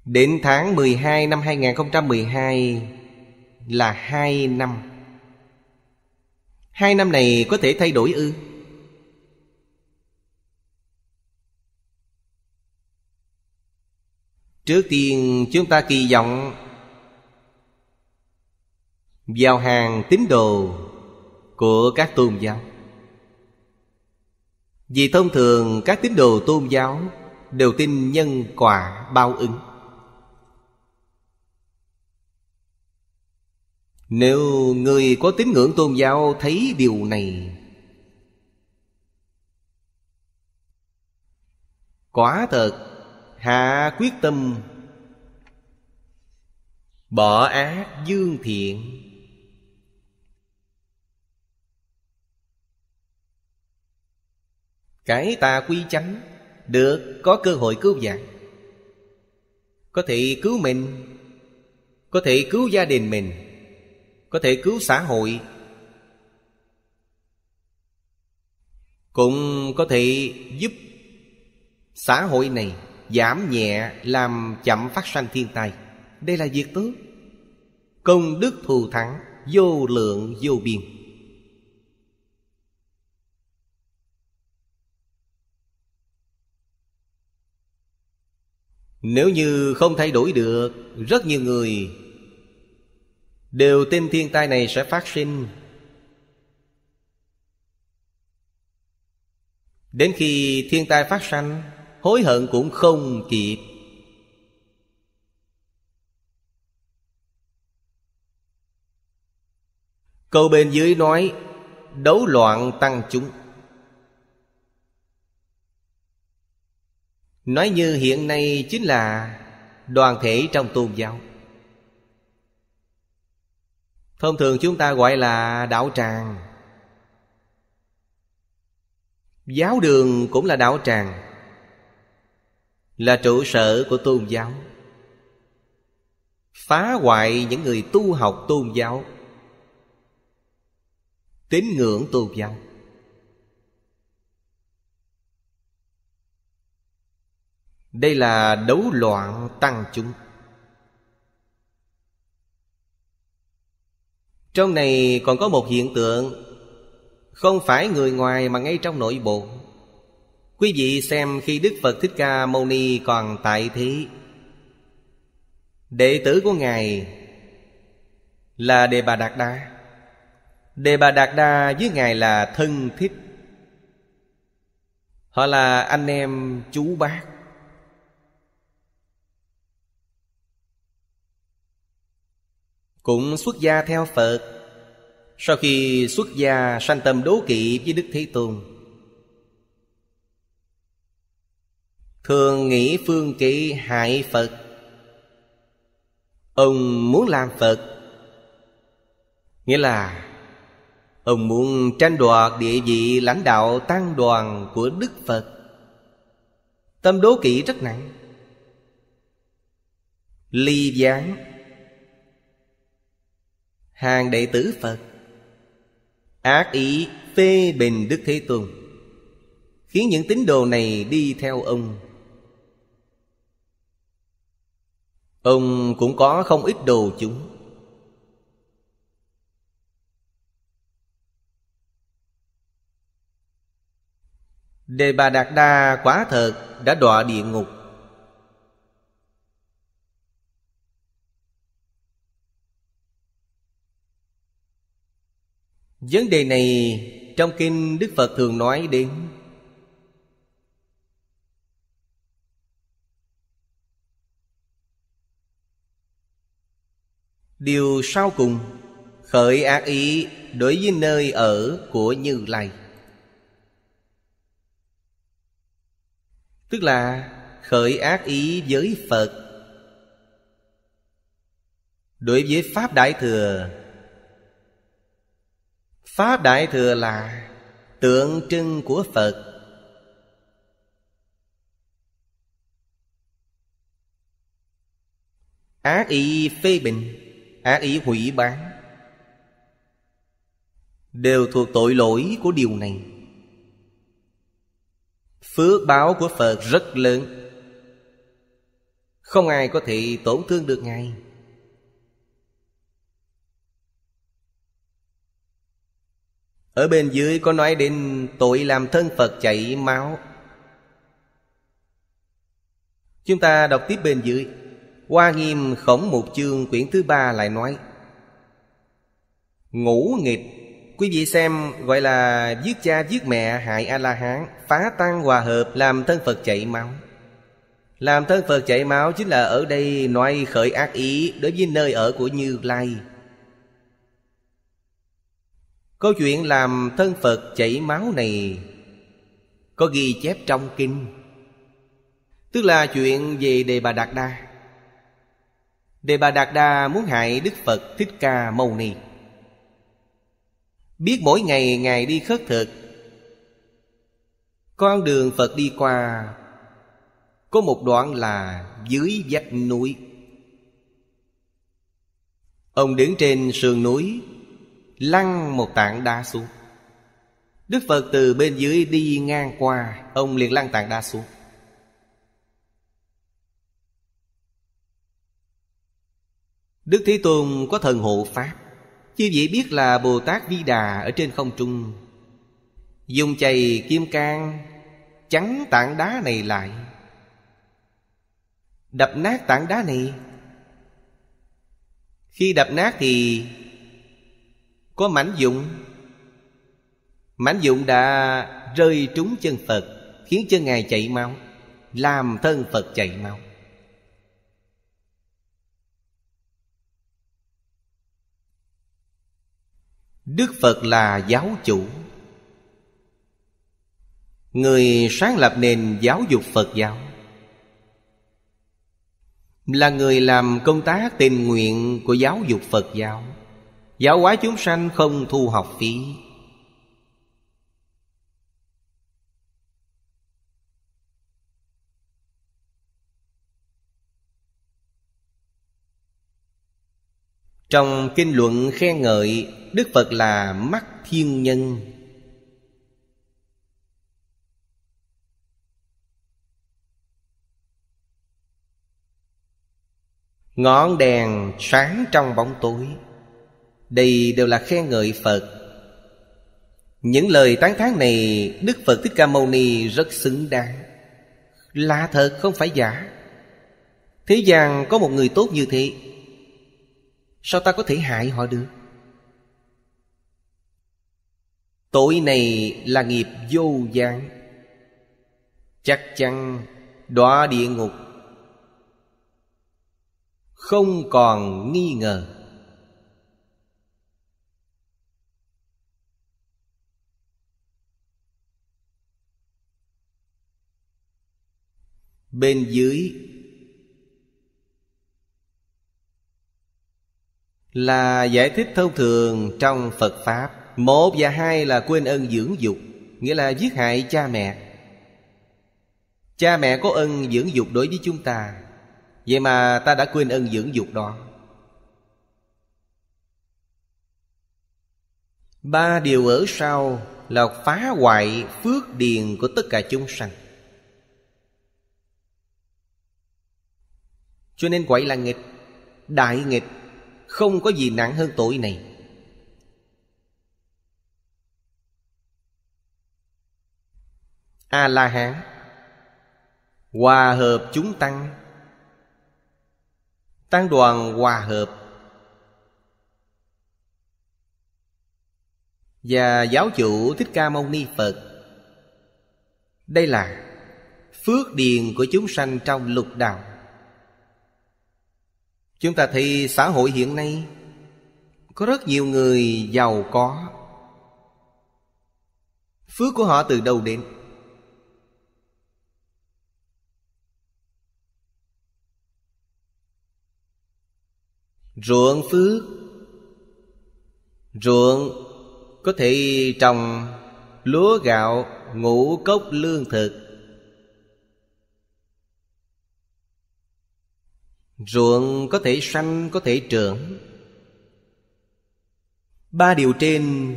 [SPEAKER 1] Đến tháng 12 năm 2012 là 2 năm Hai năm này có thể thay đổi ư? Trước tiên chúng ta kỳ vọng vào hàng tín đồ của các tôn giáo vì thông thường các tín đồ tôn giáo đều tin nhân quả bao ứng Nếu người có tín ngưỡng tôn giáo thấy điều này Quả thật Hạ quyết tâm Bỏ ác dương thiện Cái tà quy chánh Được có cơ hội cứu vãn Có thể cứu mình Có thể cứu gia đình mình có thể cứu xã hội cũng có thể giúp xã hội này giảm nhẹ làm chậm phát sanh thiên tai đây là việc tốt công đức thù thắng vô lượng vô biên nếu như không thay đổi được rất nhiều người đều tin thiên tai này sẽ phát sinh đến khi thiên tai phát sanh hối hận cũng không kịp câu bên dưới nói đấu loạn tăng chúng nói như hiện nay chính là đoàn thể trong tôn giáo thông thường chúng ta gọi là đạo tràng giáo đường cũng là đạo tràng là trụ sở của tôn giáo phá hoại những người tu học tôn giáo tín ngưỡng tôn giáo đây là đấu loạn tăng chúng Trong này còn có một hiện tượng Không phải người ngoài mà ngay trong nội bộ Quý vị xem khi Đức Phật Thích Ca Mâu Ni còn tại thế Đệ tử của Ngài là Đề Bà Đạt Đa Đề Bà Đạt Đa với Ngài là thân thích Họ là anh em chú bác cũng xuất gia theo phật sau khi xuất gia sanh tâm đố kỵ với đức thế tôn thường nghĩ phương kỵ hại phật ông muốn làm phật nghĩa là ông muốn tranh đoạt địa vị lãnh đạo tăng đoàn của đức phật tâm đố kỵ rất nặng ly gián hàng đệ tử phật ác ý phê bình đức thế tôn khiến những tín đồ này đi theo ông ông cũng có không ít đồ chúng đề bà đạt đa quá thật đã đọa địa ngục Vấn đề này trong kinh Đức Phật thường nói đến Điều sau cùng Khởi ác ý đối với nơi ở của Như Lai Tức là khởi ác ý với Phật Đối với Pháp Đại Thừa Pháp Đại Thừa là tượng trưng của Phật Ác ý phê bình Ác ý hủy bán Đều thuộc tội lỗi của điều này Phước báo của Phật rất lớn Không ai có thể tổn thương được Ngài Ở bên dưới có nói đến tội làm thân Phật chảy máu Chúng ta đọc tiếp bên dưới Hoa nghiêm khổng một chương quyển thứ ba lại nói Ngũ nghịch Quý vị xem gọi là giết cha giết mẹ hại A-la-hán Phá tăng hòa hợp làm thân Phật chảy máu Làm thân Phật chảy máu chính là ở đây nói khởi ác ý Đối với nơi ở của Như Lai Câu chuyện làm thân Phật chảy máu này Có ghi chép trong kinh Tức là chuyện về Đề Bà Đạt Đa Đề Bà Đạt Đa muốn hại Đức Phật Thích Ca Mâu Ni Biết mỗi ngày Ngài đi khất thực Con đường Phật đi qua Có một đoạn là dưới vách núi Ông đứng trên sườn núi lăn một tảng đá xuống đức phật từ bên dưới đi ngang qua ông liền lăn tảng đá xuống đức thế tôn có thần hộ pháp chư vị biết là bồ tát di đà ở trên không trung dùng chày kim cang chắn tảng đá này lại đập nát tảng đá này khi đập nát thì có mãnh dụng mãnh dụng đã rơi trúng chân phật khiến chân ngài chạy mau làm thân phật chạy mau đức phật là giáo chủ người sáng lập nền giáo dục phật giáo là người làm công tác tình nguyện của giáo dục phật giáo Giáo hóa chúng sanh không thu học phí Trong kinh luận khen ngợi Đức Phật là mắt thiên nhân Ngọn đèn sáng trong bóng tối đây đều là khen ngợi Phật Những lời tán thán này Đức Phật Thích Ca Mâu Ni rất xứng đáng Là thật không phải giả Thế gian có một người tốt như thế Sao ta có thể hại họ được Tội này là nghiệp vô gián Chắc chắn đọa địa ngục Không còn nghi ngờ bên dưới là giải thích thông thường trong phật pháp một và hai là quên ân dưỡng dục nghĩa là giết hại cha mẹ cha mẹ có ân dưỡng dục đối với chúng ta vậy mà ta đã quên ân dưỡng dục đó ba điều ở sau là phá hoại phước điền của tất cả chúng sanh Cho nên gọi là nghịch Đại nghịch Không có gì nặng hơn tội này A-la-hán Hòa hợp chúng tăng Tăng đoàn hòa hợp Và giáo chủ Thích Ca Mâu Ni Phật Đây là phước điền của chúng sanh trong lục đạo Chúng ta thấy xã hội hiện nay Có rất nhiều người giàu có Phước của họ từ đâu đến Ruộng phước Ruộng có thể trồng lúa gạo ngũ cốc lương thực Ruộng có thể sanh có thể trưởng Ba điều trên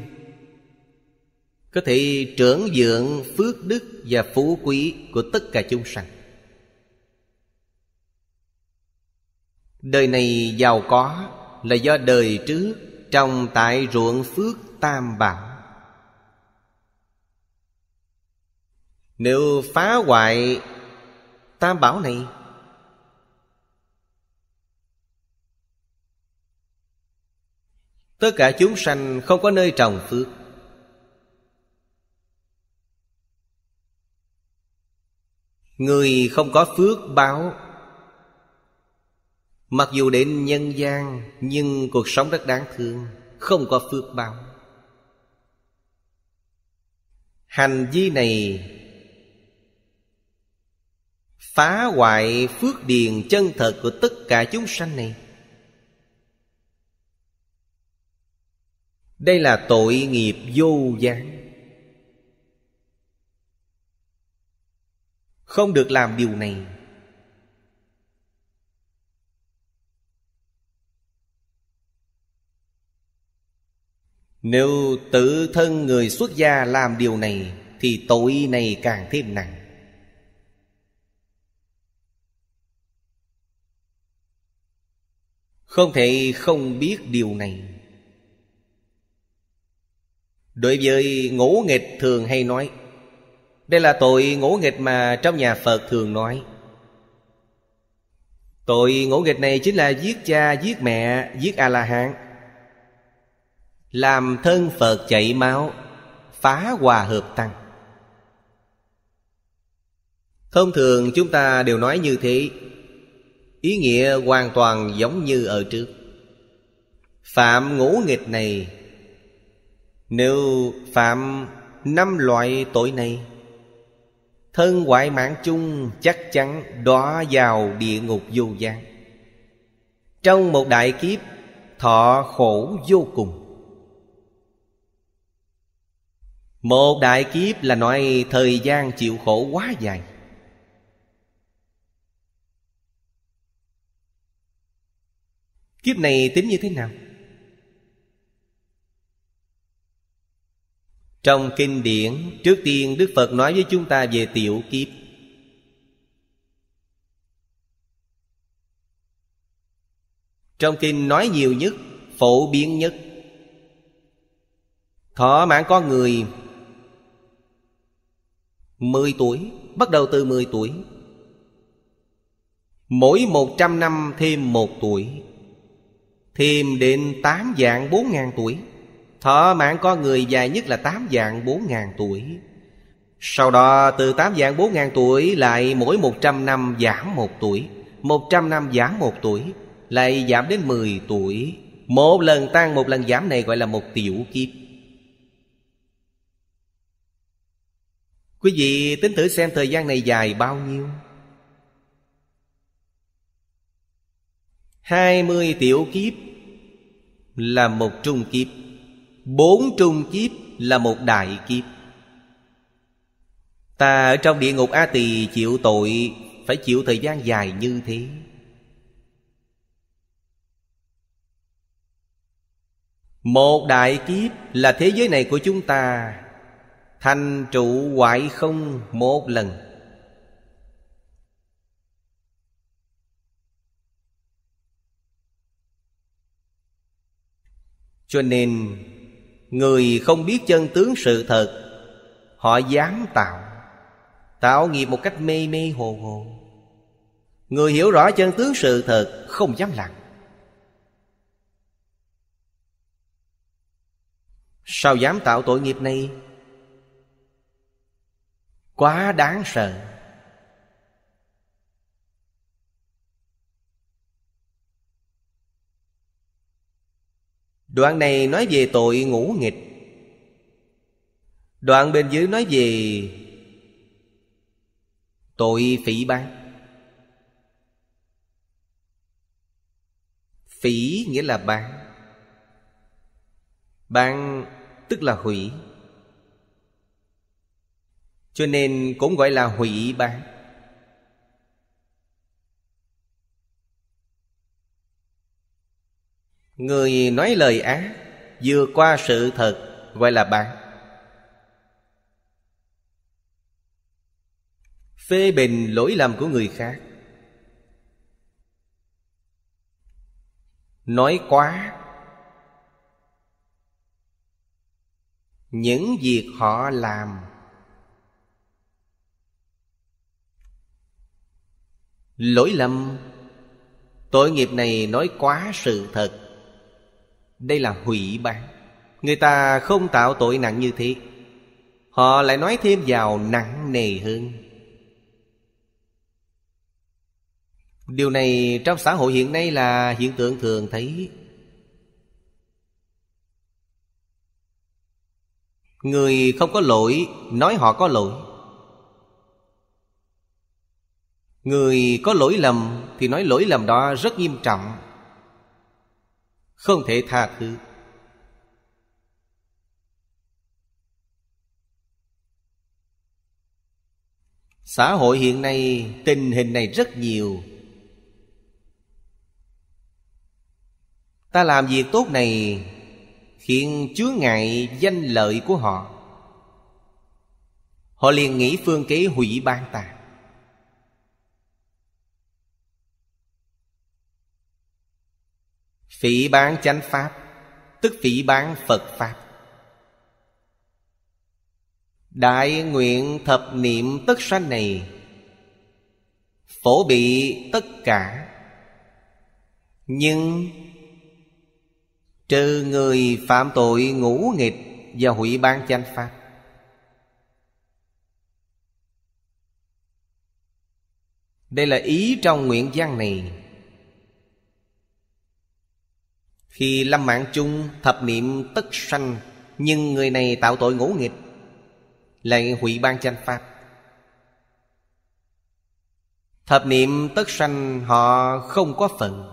[SPEAKER 1] Có thể trưởng dưỡng phước đức và phú quý của tất cả chúng sanh Đời này giàu có là do đời trước trồng tại ruộng phước tam bảo Nếu phá hoại tam bảo này Tất cả chúng sanh không có nơi trồng phước Người không có phước báo Mặc dù đến nhân gian Nhưng cuộc sống rất đáng thương Không có phước báo Hành vi này Phá hoại phước điền chân thật của tất cả chúng sanh này đây là tội nghiệp vô gián không được làm điều này nếu tự thân người xuất gia làm điều này thì tội này càng thêm nặng không thể không biết điều này Đối với ngũ nghịch thường hay nói Đây là tội ngũ nghịch mà trong nhà Phật thường nói Tội ngũ nghịch này chính là giết cha, giết mẹ, giết A-la-hán Làm thân Phật chảy máu Phá hòa hợp tăng Thông thường chúng ta đều nói như thế Ý nghĩa hoàn toàn giống như ở trước Phạm ngũ nghịch này nếu phạm năm loại tội này Thân hoại mạng chung chắc chắn đọa vào địa ngục vô gian Trong một đại kiếp thọ khổ vô cùng Một đại kiếp là nói thời gian chịu khổ quá dài Kiếp này tính như thế nào? Trong kinh điển Trước tiên Đức Phật nói với chúng ta về tiểu kiếp Trong kinh nói nhiều nhất Phổ biến nhất Thọ mạng con người mười tuổi Bắt đầu từ mười tuổi Mỗi một trăm năm thêm một tuổi Thêm đến tám dạng bốn ngàn tuổi Thọ mạng con người dài nhất là 8 vạn 4 ngàn tuổi Sau đó từ 8 vạn 4 ngàn tuổi lại mỗi 100 năm giảm một tuổi 100 năm giảm một tuổi Lại giảm đến 10 tuổi Một lần tăng một lần giảm này gọi là một tiểu kiếp Quý vị tính thử xem thời gian này dài bao nhiêu 20 tiểu kiếp là một trung kiếp Bốn trung kiếp là một đại kiếp Ta ở trong địa ngục A Tỳ chịu tội Phải chịu thời gian dài như thế Một đại kiếp là thế giới này của chúng ta Thành trụ hoại không một lần Cho nên Người không biết chân tướng sự thật Họ dám tạo Tạo nghiệp một cách mê mê hồ hồ Người hiểu rõ chân tướng sự thật Không dám lặng Sao dám tạo tội nghiệp này Quá đáng sợ Đoạn này nói về tội ngũ nghịch Đoạn bên dưới nói về tội phỉ bán Phỉ nghĩa là bán Bán tức là hủy Cho nên cũng gọi là hủy bán Người nói lời ác vừa qua sự thật Gọi là bạn Phê bình lỗi lầm của người khác Nói quá Những việc họ làm Lỗi lầm Tội nghiệp này nói quá sự thật đây là hủy bán Người ta không tạo tội nặng như thế Họ lại nói thêm vào nặng nề hơn Điều này trong xã hội hiện nay là hiện tượng thường thấy Người không có lỗi nói họ có lỗi Người có lỗi lầm thì nói lỗi lầm đó rất nghiêm trọng không thể tha thứ Xã hội hiện nay tình hình này rất nhiều Ta làm việc tốt này Khiến chứa ngại danh lợi của họ Họ liền nghĩ phương kế hủy ban ta Phỉ bán chánh pháp Tức phỉ bán Phật Pháp Đại nguyện thập niệm tất sanh này Phổ bị tất cả Nhưng Trừ người phạm tội ngũ nghịch Và hủy ban chánh pháp Đây là ý trong nguyện văn này Khi lâm mạng chung thập niệm tất sanh Nhưng người này tạo tội ngũ nghịch Lại hủy ban chánh pháp Thập niệm tất sanh họ không có phần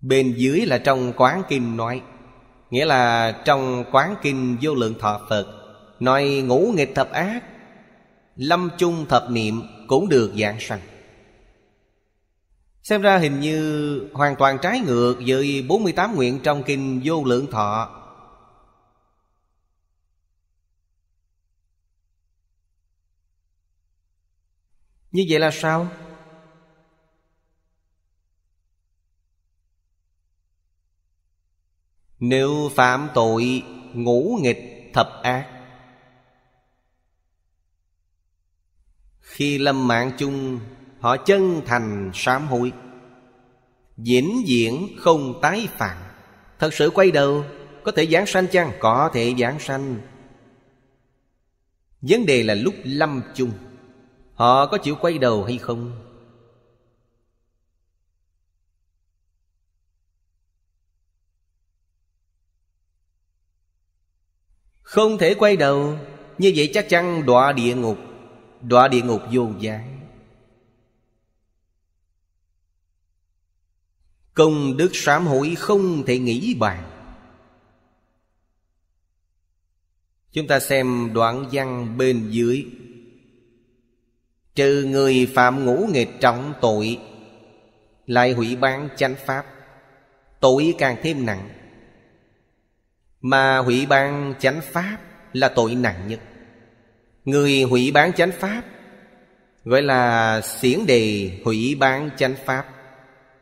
[SPEAKER 1] Bên dưới là trong quán kinh nói Nghĩa là trong quán kinh vô lượng thọ Phật Nói ngũ nghịch thập ác Lâm chung thập niệm cũng được dạng sanh Xem ra hình như hoàn toàn trái ngược với 48 nguyện trong Kinh Vô Lượng Thọ Như vậy là sao? Nếu phạm tội ngũ nghịch thập ác Khi lâm mạng chung Họ chân thành sám hối Diễn diễn không tái phạm Thật sự quay đầu Có thể giảng sanh chăng? Có thể giảng sanh Vấn đề là lúc lâm chung Họ có chịu quay đầu hay không? Không thể quay đầu Như vậy chắc chắn đọa địa ngục đọa địa ngục vô gián công đức sám hối không thể nghĩ bàn chúng ta xem đoạn văn bên dưới trừ người phạm ngũ nghịch trọng tội lại hủy bán chánh pháp tội càng thêm nặng mà hủy ban chánh pháp là tội nặng nhất Người hủy bán chánh pháp Gọi là xiển đề hủy bán chánh pháp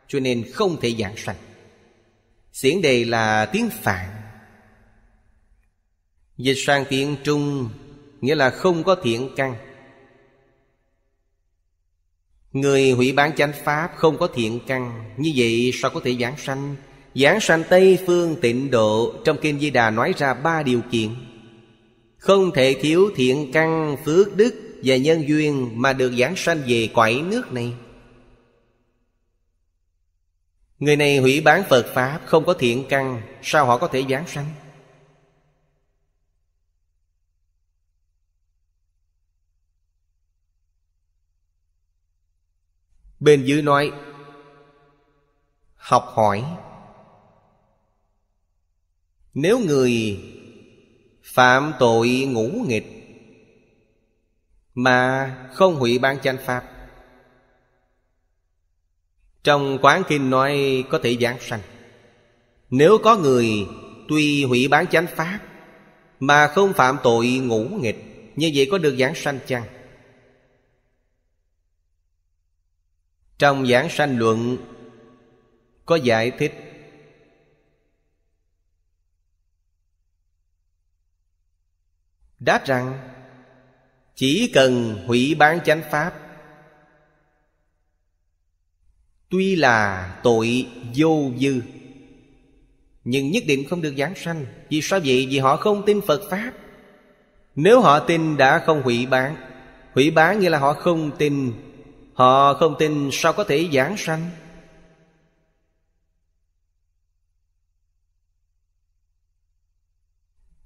[SPEAKER 1] Cho nên không thể giảng sanh Xiển đề là tiếng Phạn Dịch sang tiếng Trung Nghĩa là không có thiện căn Người hủy bán chánh pháp không có thiện căn Như vậy sao có thể giảng sanh Giảng sanh Tây Phương tịnh độ Trong Kinh Di Đà nói ra ba điều kiện không thể thiếu thiện căn phước đức Và nhân duyên mà được giảng sanh về quải nước này Người này hủy bán Phật Pháp Không có thiện căn Sao họ có thể giảng sanh Bên dưới nói Học hỏi Nếu người Phạm tội ngũ nghịch Mà không hủy ban chánh pháp Trong quán kinh nói có thể giảng sanh Nếu có người tuy hủy bán chánh pháp Mà không phạm tội ngũ nghịch Như vậy có được giảng sanh chăng? Trong giảng sanh luận Có giải thích Đáp rằng Chỉ cần hủy bán chánh pháp Tuy là tội vô dư Nhưng nhất định không được giảng sanh Vì sao vậy? Vì họ không tin Phật Pháp Nếu họ tin đã không hủy bán Hủy bán nghĩa là họ không tin Họ không tin sao có thể giảng sanh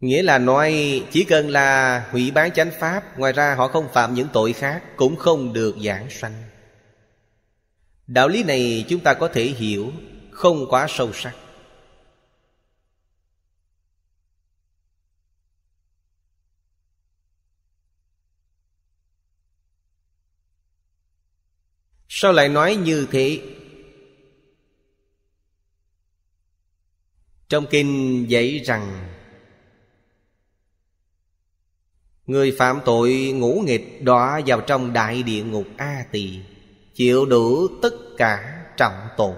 [SPEAKER 1] Nghĩa là nói chỉ cần là hủy bán chánh pháp Ngoài ra họ không phạm những tội khác Cũng không được giảng sanh Đạo lý này chúng ta có thể hiểu Không quá sâu sắc Sao lại nói như thế? Trong kinh dạy rằng Người phạm tội ngũ nghịch đọa vào trong đại địa ngục A Tỳ Chịu đủ tất cả trọng tội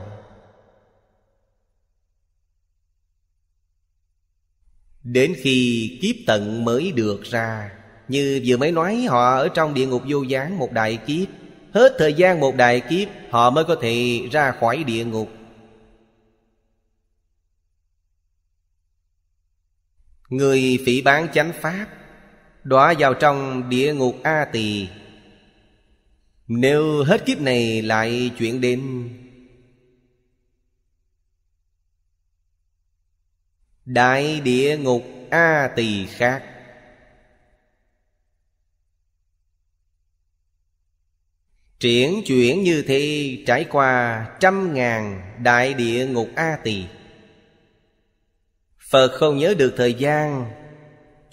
[SPEAKER 1] Đến khi kiếp tận mới được ra Như vừa mới nói họ ở trong địa ngục vô gián một đại kiếp Hết thời gian một đại kiếp Họ mới có thể ra khỏi địa ngục Người phỉ bán chánh pháp đọa vào trong địa ngục a tỳ nếu hết kiếp này lại chuyển đến đại địa ngục a tỳ khác Triển chuyển như thế trải qua trăm ngàn đại địa ngục A Tỳ Phật không nhớ được thời gian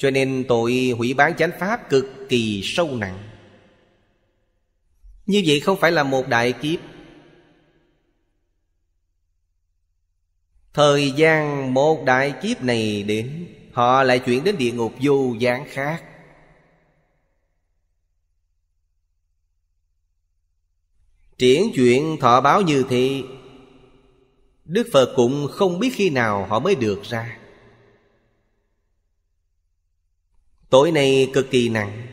[SPEAKER 1] cho nên tội hủy bán chánh pháp cực kỳ sâu nặng Như vậy không phải là một đại kiếp Thời gian một đại kiếp này đến Họ lại chuyển đến địa ngục vô gián khác Triển chuyện thọ báo như thế Đức Phật cũng không biết khi nào họ mới được ra Tối nay cực kỳ nặng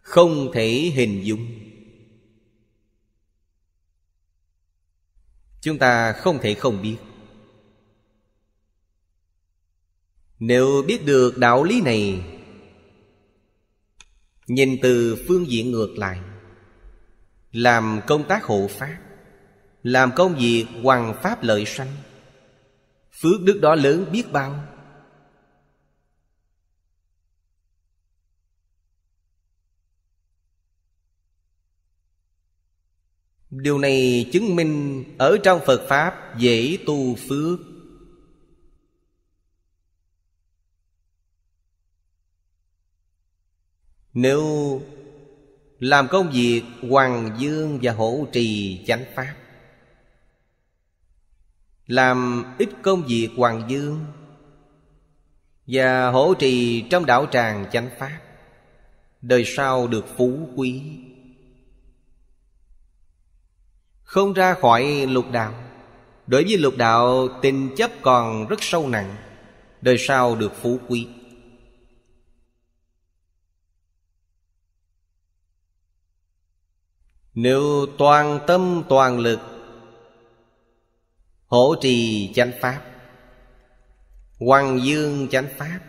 [SPEAKER 1] Không thể hình dung Chúng ta không thể không biết Nếu biết được đạo lý này Nhìn từ phương diện ngược lại Làm công tác hộ pháp Làm công việc hoàng pháp lợi sanh Phước đức đó lớn biết bao điều này chứng minh ở trong phật pháp dễ tu phước nếu làm công việc hoàng dương và hỗ trì chánh pháp làm ít công việc hoàng dương và hỗ trì trong đạo tràng chánh pháp đời sau được phú quý Không ra khỏi lục đạo Đối với lục đạo tình chấp còn rất sâu nặng Đời sau được phú quý Nếu toàn tâm toàn lực Hỗ trì chánh pháp Hoàng dương chánh pháp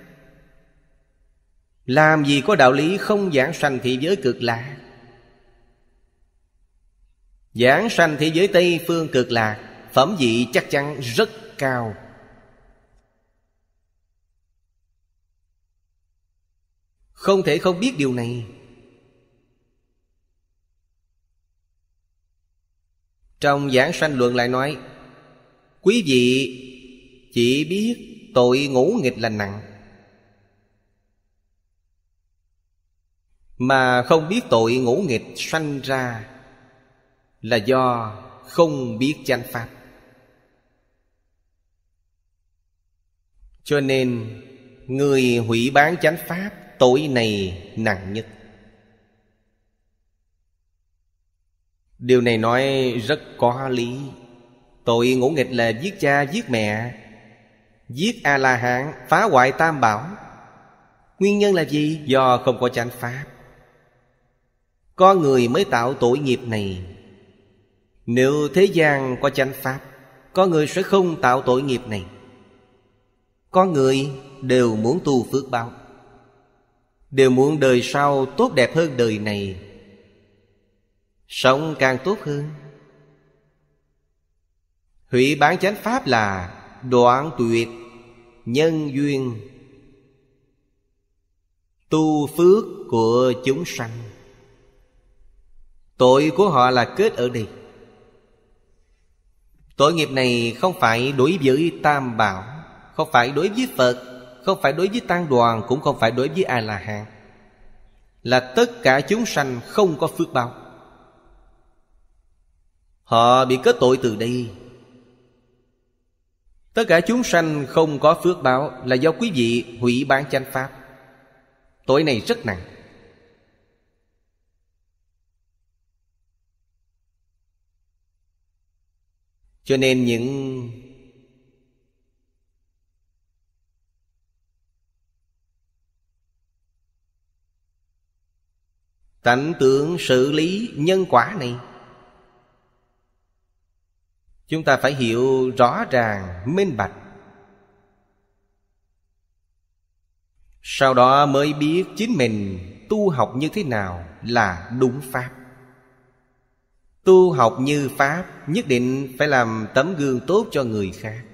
[SPEAKER 1] Làm gì có đạo lý không giảng sanh thị giới cực lạ Giảng sanh thế giới Tây phương cực lạc Phẩm vị chắc chắn rất cao Không thể không biết điều này Trong giảng sanh luận lại nói Quý vị chỉ biết tội ngũ nghịch là nặng Mà không biết tội ngũ nghịch sanh ra là do không biết chánh pháp cho nên người hủy bán chánh pháp tội này nặng nhất điều này nói rất có lý tội ngũ nghịch là giết cha giết mẹ giết a la hán phá hoại tam bảo nguyên nhân là gì do không có chánh pháp có người mới tạo tội nghiệp này nếu thế gian có chánh pháp Có người sẽ không tạo tội nghiệp này Có người đều muốn tu phước báo Đều muốn đời sau tốt đẹp hơn đời này Sống càng tốt hơn Hủy bán chánh pháp là đoạn tuyệt Nhân duyên Tu phước của chúng sanh Tội của họ là kết ở đây Tội nghiệp này không phải đối với Tam Bảo Không phải đối với Phật Không phải đối với Tăng Đoàn Cũng không phải đối với A-La-Hán Là tất cả chúng sanh không có phước báo Họ bị kết tội từ đây Tất cả chúng sanh không có phước báo Là do quý vị hủy bán chánh pháp Tội này rất nặng cho nên những tánh tưởng xử lý nhân quả này chúng ta phải hiểu rõ ràng minh bạch sau đó mới biết chính mình tu học như thế nào là đúng pháp Tu học như Pháp Nhất định phải làm tấm gương tốt cho người khác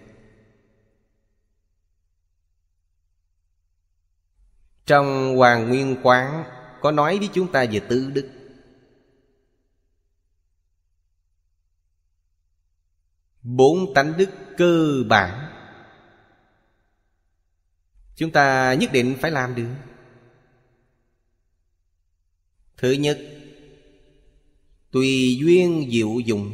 [SPEAKER 1] Trong Hoàng Nguyên Quán Có nói với chúng ta về tứ đức Bốn tánh đức cơ bản Chúng ta nhất định phải làm được Thứ nhất Tùy duyên diệu dụng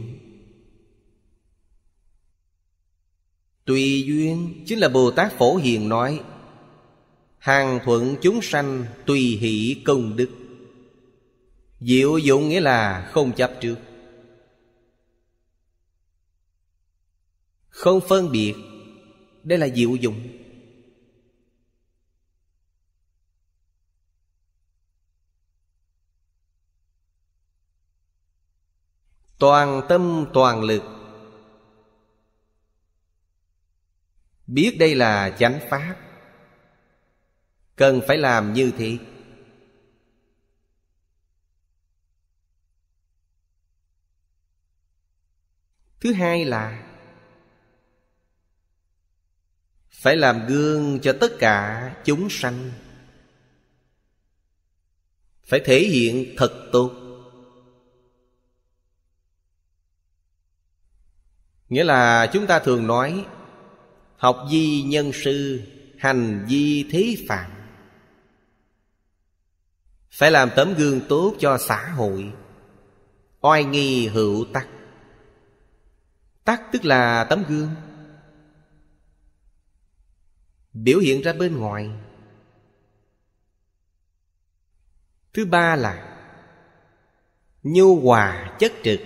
[SPEAKER 1] Tùy duyên chính là Bồ Tát Phổ Hiền nói Hàng thuận chúng sanh tùy hỷ công đức Diệu dụng nghĩa là không chấp trước Không phân biệt Đây là diệu dụng toàn tâm toàn lực biết đây là chánh pháp cần phải làm như thế thứ hai là phải làm gương cho tất cả chúng sanh phải thể hiện thật tốt nghĩa là chúng ta thường nói học di nhân sư hành di thế phạm phải làm tấm gương tốt cho xã hội oai nghi hữu tắc tắc tức là tấm gương biểu hiện ra bên ngoài thứ ba là nhu hòa chất trực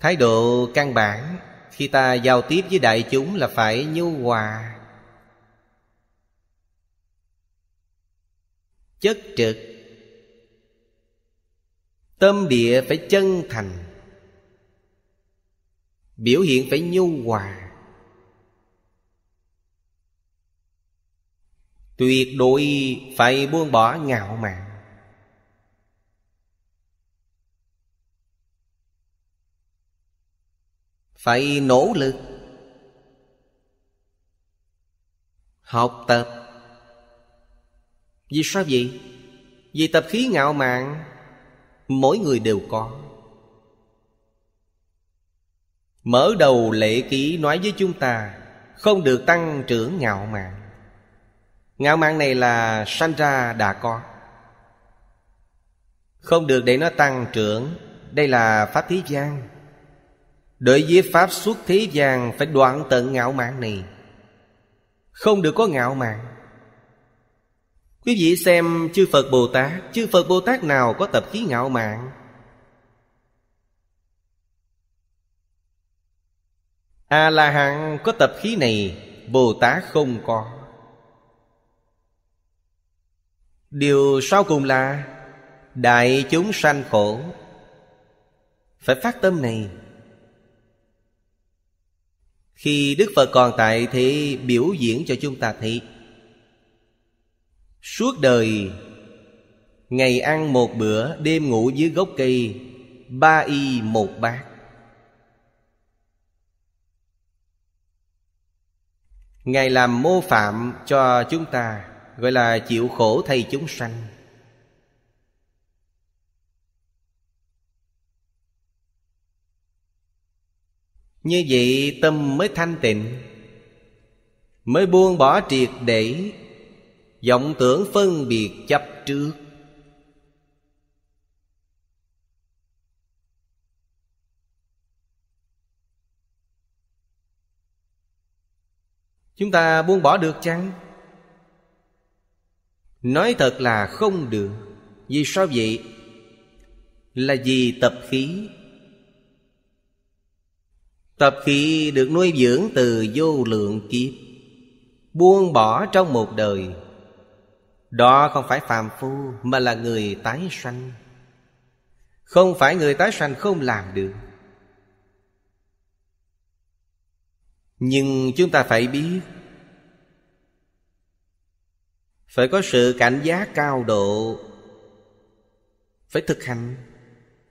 [SPEAKER 1] thái độ căn bản khi ta giao tiếp với đại chúng là phải nhu hòa chất trực tâm địa phải chân thành biểu hiện phải nhu hòa tuyệt đối phải buông bỏ ngạo mạn phải nỗ lực học tập vì sao vậy vì tập khí ngạo mạn mỗi người đều có mở đầu lễ ký nói với chúng ta không được tăng trưởng ngạo mạn ngạo mạn này là sanh ra đã có không được để nó tăng trưởng đây là pháp thế gian Đối với Pháp xuất thế gian Phải đoạn tận ngạo mạn này Không được có ngạo mạn Quý vị xem chư Phật Bồ Tát Chư Phật Bồ Tát nào có tập khí ngạo mạn A-la-hán có tập khí này Bồ Tát không có Điều sau cùng là Đại chúng sanh khổ Phải phát tâm này khi Đức Phật còn tại thì biểu diễn cho chúng ta thấy Suốt đời Ngày ăn một bữa Đêm ngủ dưới gốc cây Ba y một bát Ngài làm mô phạm cho chúng ta Gọi là chịu khổ thay chúng sanh Như vậy tâm mới thanh tịnh Mới buông bỏ triệt để vọng tưởng phân biệt chấp trước Chúng ta buông bỏ được chăng? Nói thật là không được Vì sao vậy? Là vì tập khí Tập khí được nuôi dưỡng từ vô lượng kiếp Buông bỏ trong một đời Đó không phải phàm phu Mà là người tái sanh Không phải người tái sanh không làm được Nhưng chúng ta phải biết Phải có sự cảnh giác cao độ Phải thực hành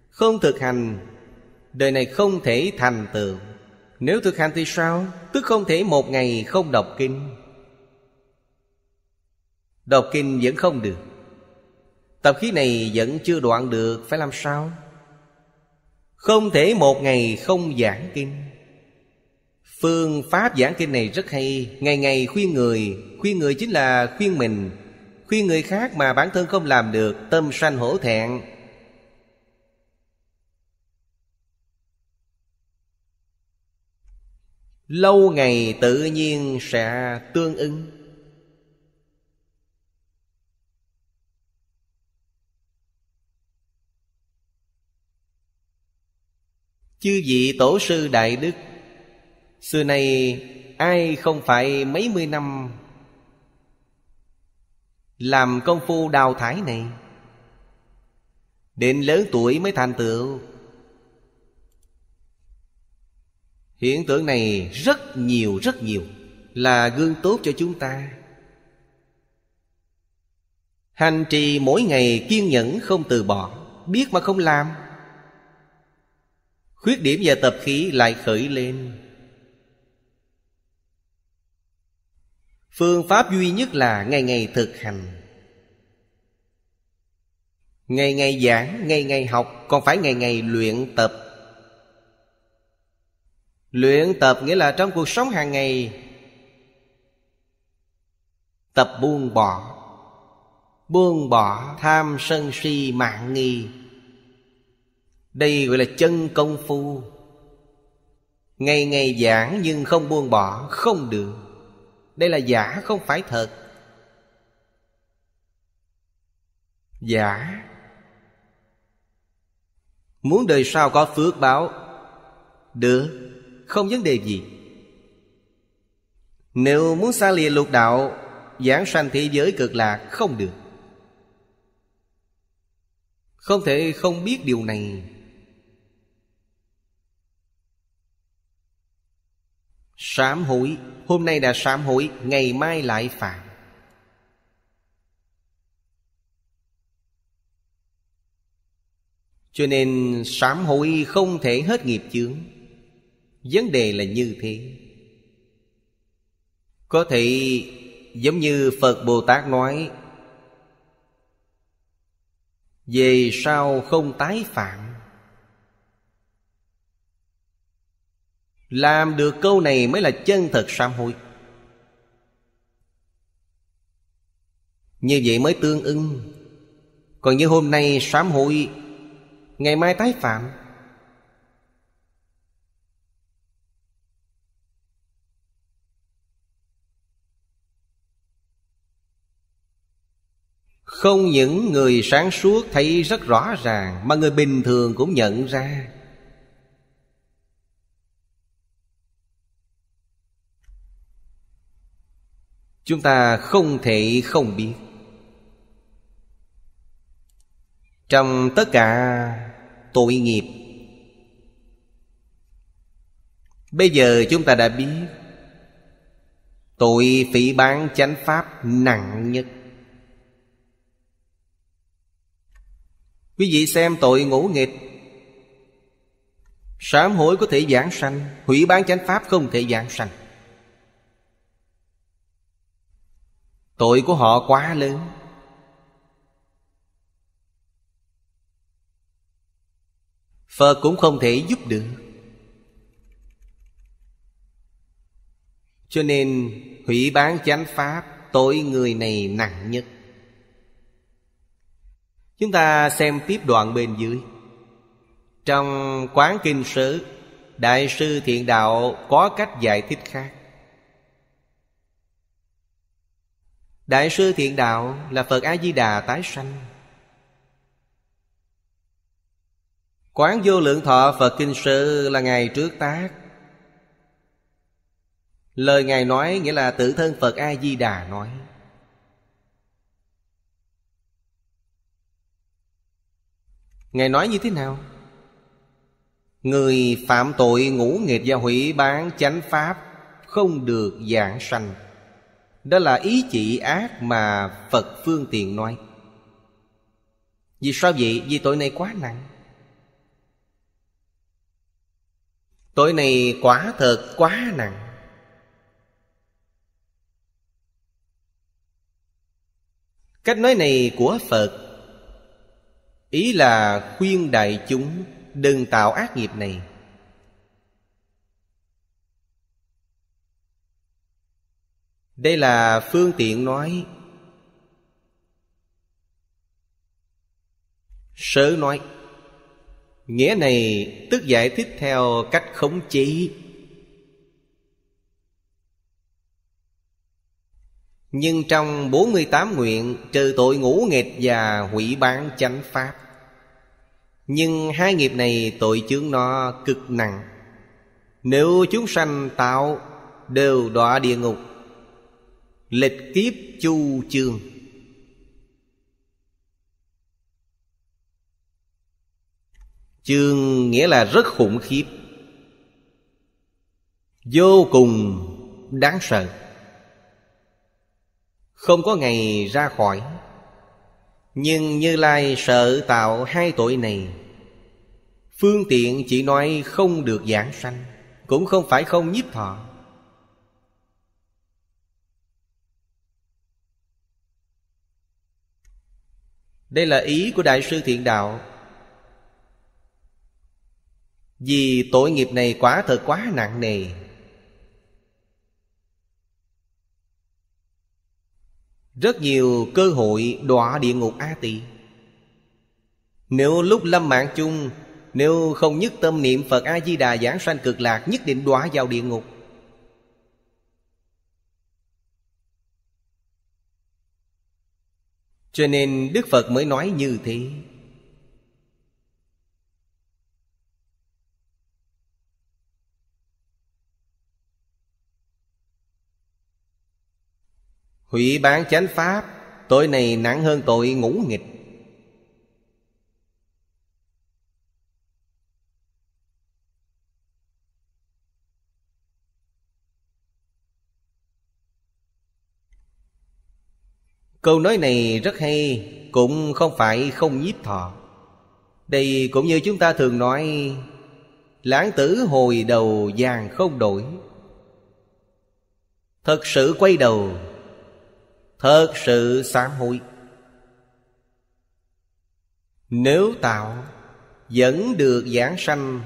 [SPEAKER 1] Không thực hành Đời này không thể thành tựu nếu thực hành thì sao? Tức không thể một ngày không đọc kinh Đọc kinh vẫn không được Tập khí này vẫn chưa đoạn được Phải làm sao? Không thể một ngày không giảng kinh Phương pháp giảng kinh này rất hay Ngày ngày khuyên người Khuyên người chính là khuyên mình Khuyên người khác mà bản thân không làm được Tâm sanh hổ thẹn lâu ngày tự nhiên sẽ tương ứng chư vị tổ sư đại đức xưa nay ai không phải mấy mươi năm làm công phu đào thải này đến lớn tuổi mới thành tựu hiện tượng này rất nhiều rất nhiều là gương tốt cho chúng ta hành trì mỗi ngày kiên nhẫn không từ bỏ biết mà không làm khuyết điểm và tập khí lại khởi lên phương pháp duy nhất là ngày ngày thực hành ngày ngày giảng ngày ngày học còn phải ngày ngày luyện tập luyện tập nghĩa là trong cuộc sống hàng ngày tập buông bỏ buông bỏ tham sân si mạng nghi đây gọi là chân công phu ngày ngày giảng nhưng không buông bỏ không được đây là giả không phải thật giả muốn đời sau có phước báo được không vấn đề gì nếu muốn xa lìa lục đạo Giảng sanh thế giới cực lạc không được Không thể không biết điều này Sám hối Hôm nay đã sám hối Ngày mai lại phạm Cho nên sám hối không thể hết nghiệp chướng Vấn đề là như thế Có thể giống như Phật Bồ Tát nói Về sao không tái phạm Làm được câu này mới là chân thật sám hối Như vậy mới tương ưng Còn như hôm nay sám hối Ngày mai tái phạm không những người sáng suốt thấy rất rõ ràng mà người bình thường cũng nhận ra chúng ta không thể không biết trong tất cả tội nghiệp bây giờ chúng ta đã biết tội phỉ bán chánh pháp nặng nhất Quý vị xem tội ngũ nghịch Sám hối có thể giảng sanh Hủy bán chánh pháp không thể giảng sanh Tội của họ quá lớn Phật cũng không thể giúp được Cho nên hủy bán chánh pháp Tội người này nặng nhất Chúng ta xem tiếp đoạn bên dưới Trong Quán Kinh sử Đại sư Thiện Đạo có cách giải thích khác Đại sư Thiện Đạo là Phật A-di-đà tái sanh Quán vô lượng thọ Phật Kinh Sư là ngày trước tác Lời Ngài nói nghĩa là tự thân Phật A-di-đà nói Ngài nói như thế nào? Người phạm tội ngũ nghịch và hủy bán chánh pháp Không được giảng sanh Đó là ý chỉ ác mà Phật Phương Tiện nói Vì sao vậy? Vì tội này quá nặng Tội này quả thật quá nặng Cách nói này của Phật ý là khuyên đại chúng đừng tạo ác nghiệp này đây là phương tiện nói sớ nói nghĩa này tức giải thích theo cách khống chế Nhưng trong 48 nguyện Trừ tội ngũ nghịch và hủy bán chánh pháp Nhưng hai nghiệp này tội chướng nó cực nặng Nếu chúng sanh tạo đều đọa địa ngục Lịch kiếp chu chương Chương nghĩa là rất khủng khiếp Vô cùng đáng sợ không có ngày ra khỏi nhưng như lai sợ tạo hai tội này phương tiện chỉ nói không được giảng sanh cũng không phải không nhiếp thọ đây là ý của đại sư thiện đạo vì tội nghiệp này quá thật quá nặng nề rất nhiều cơ hội đọa địa ngục a tỳ nếu lúc lâm mạng chung nếu không nhất tâm niệm phật a di đà giảng sanh cực lạc nhất định đọa vào địa ngục cho nên đức phật mới nói như thế Hủy bán chánh pháp Tội này nặng hơn tội ngũ nghịch Câu nói này rất hay Cũng không phải không nhiếp thọ Đây cũng như chúng ta thường nói Lãng tử hồi đầu vàng không đổi Thật sự quay đầu thật sự sám hối nếu tạo vẫn được giảng sanh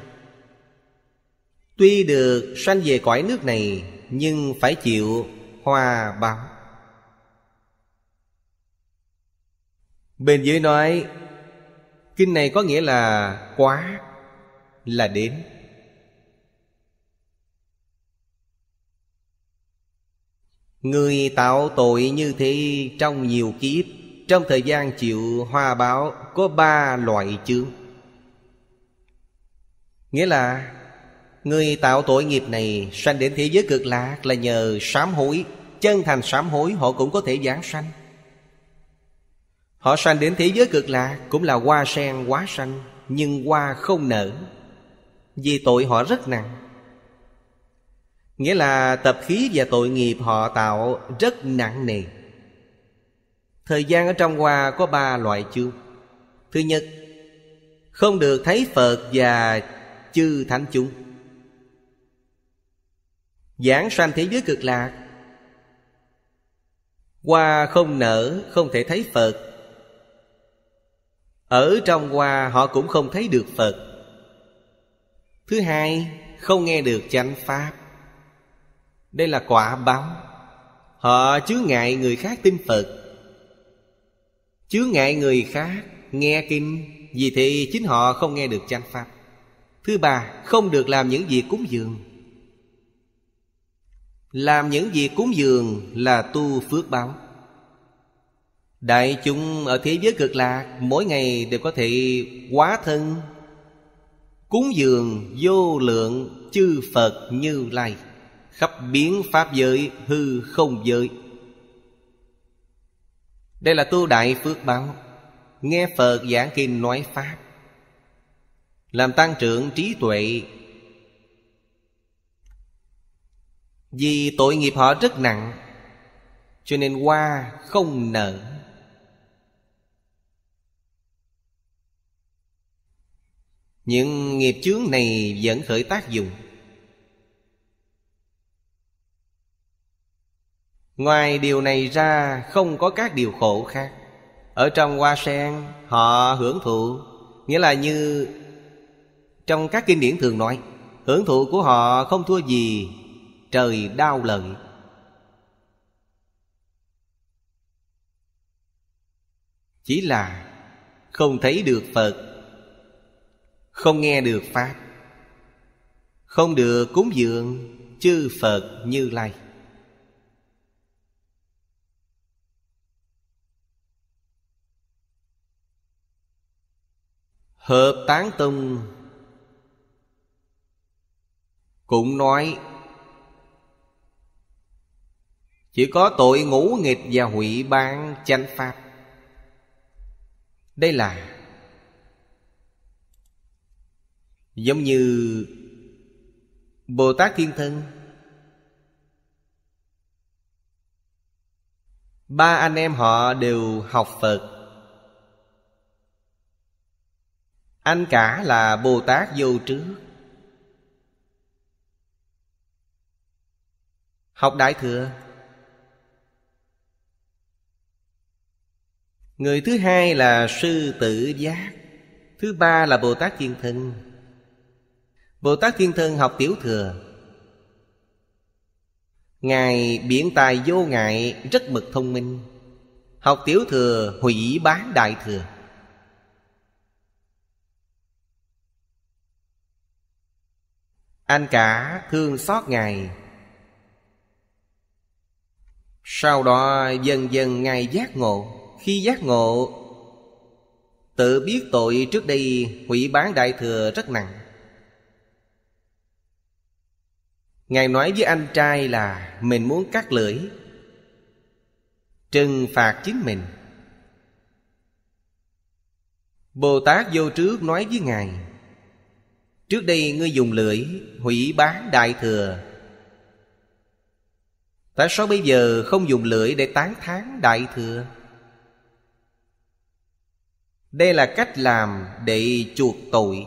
[SPEAKER 1] tuy được sanh về cõi nước này nhưng phải chịu hoa báo bên dưới nói kinh này có nghĩa là quá là đến Người tạo tội như thế trong nhiều kiếp Trong thời gian chịu hoa báo có ba loại chướng Nghĩa là Người tạo tội nghiệp này sanh đến thế giới cực lạc là nhờ sám hối Chân thành sám hối họ cũng có thể giảng sanh Họ sanh đến thế giới cực lạc cũng là hoa sen quá sanh Nhưng hoa không nở Vì tội họ rất nặng Nghĩa là tập khí và tội nghiệp họ tạo rất nặng nề Thời gian ở trong hoa có ba loại chương Thứ nhất Không được thấy Phật và chư Thánh chúng Giảng sanh thế giới cực lạc Hoa không nở không thể thấy Phật Ở trong hoa họ cũng không thấy được Phật Thứ hai không nghe được chánh Pháp đây là quả báo Họ chứa ngại người khác tin Phật Chứa ngại người khác nghe kinh Vì thế chính họ không nghe được chánh pháp Thứ ba Không được làm những việc cúng dường Làm những việc cúng dường là tu phước báo Đại chúng ở thế giới cực lạc Mỗi ngày đều có thể quá thân Cúng dường vô lượng chư Phật như lai like khắp biến pháp giới hư không giới đây là tu đại phước báo nghe phật giảng kinh nói pháp làm tăng trưởng trí tuệ vì tội nghiệp họ rất nặng cho nên qua không nợ. những nghiệp chướng này vẫn khởi tác dụng Ngoài điều này ra không có các điều khổ khác Ở trong hoa sen họ hưởng thụ Nghĩa là như trong các kinh điển thường nói Hưởng thụ của họ không thua gì trời đau lận Chỉ là không thấy được Phật Không nghe được Pháp Không được cúng dường chư Phật như lai Hợp Tán Tông cũng nói chỉ có tội ngũ nghịch và hủy ban chánh pháp đây là giống như bồ tát thiên thân ba anh em họ đều học phật anh cả là bồ tát vô trước học đại thừa người thứ hai là sư tử giác thứ ba là bồ tát thiên thân bồ tát thiên thân học tiểu thừa ngài biển tài vô ngại rất mực thông minh học tiểu thừa hủy bán đại thừa anh cả thương xót ngài sau đó dần dần ngài giác ngộ khi giác ngộ tự biết tội trước đây hủy bán đại thừa rất nặng ngài nói với anh trai là mình muốn cắt lưỡi trừng phạt chính mình bồ tát vô trước nói với ngài Trước đây ngươi dùng lưỡi hủy bán đại thừa Tại sao bây giờ không dùng lưỡi để tán thán đại thừa Đây là cách làm để chuộc tội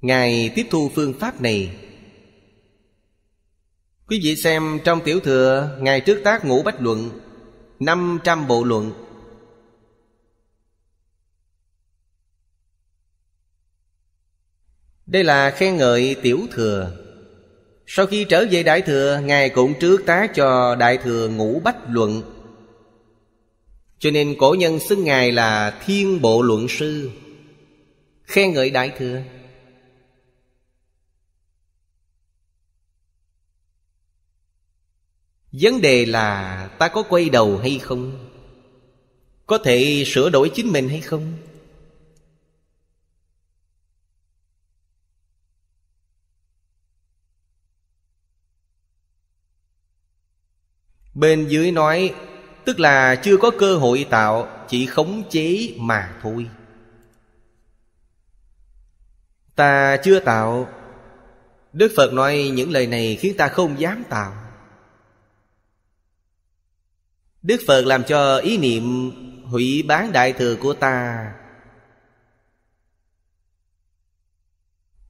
[SPEAKER 1] Ngài tiếp thu phương pháp này Quý vị xem trong tiểu thừa Ngài trước tác ngũ bách luận 500 bộ luận Đây là khen ngợi tiểu thừa Sau khi trở về đại thừa Ngài cũng trước tá cho đại thừa ngũ bách luận Cho nên cổ nhân xưng Ngài là thiên bộ luận sư Khen ngợi đại thừa Vấn đề là ta có quay đầu hay không? Có thể sửa đổi chính mình hay không? bên dưới nói tức là chưa có cơ hội tạo chỉ khống chế mà thôi ta chưa tạo đức phật nói những lời này khiến ta không dám tạo đức phật làm cho ý niệm hủy bán đại thừa của ta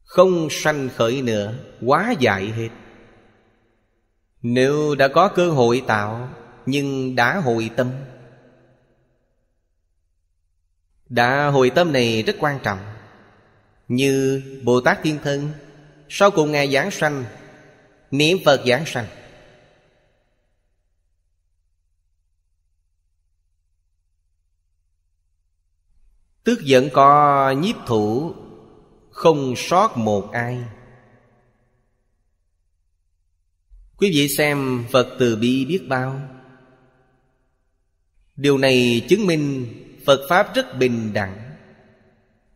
[SPEAKER 1] không sanh khởi nữa quá dại hết nếu đã có cơ hội tạo Nhưng đã hồi tâm Đã hồi tâm này rất quan trọng Như Bồ Tát Thiên Thân Sau cùng Ngài giảng sanh Niệm Phật giảng sanh Tức giận có nhiếp thủ Không sót một ai Quý vị xem Phật từ bi biết bao Điều này chứng minh Phật Pháp rất bình đẳng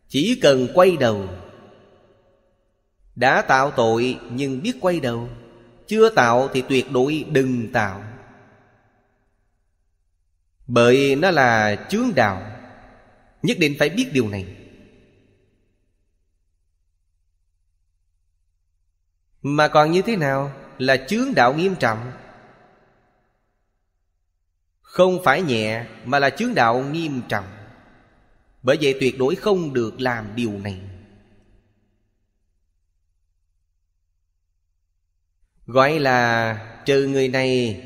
[SPEAKER 1] Chỉ cần quay đầu Đã tạo tội nhưng biết quay đầu Chưa tạo thì tuyệt đối đừng tạo Bởi nó là chướng đạo Nhất định phải biết điều này Mà còn như thế nào là chướng đạo nghiêm trọng Không phải nhẹ mà là chướng đạo nghiêm trọng Bởi vậy tuyệt đối không được làm điều này Gọi là trừ người này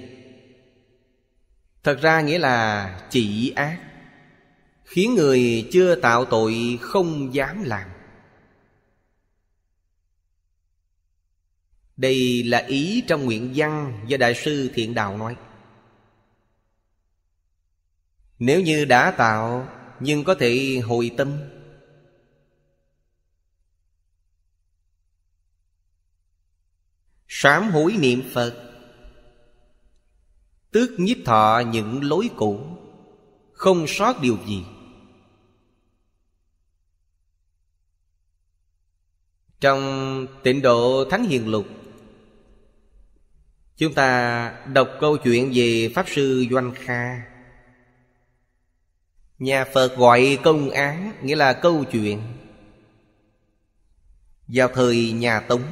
[SPEAKER 1] Thật ra nghĩa là chỉ ác Khiến người chưa tạo tội không dám làm Đây là ý trong nguyện văn do Đại sư Thiện Đạo nói Nếu như đã tạo nhưng có thể hồi tâm Sám hối niệm Phật Tước nhiếp thọ những lối cũ Không sót điều gì Trong tịnh độ Thánh Hiền Lục Chúng ta đọc câu chuyện về Pháp Sư Doanh Kha Nhà Phật gọi công án nghĩa là câu chuyện Vào thời nhà Tống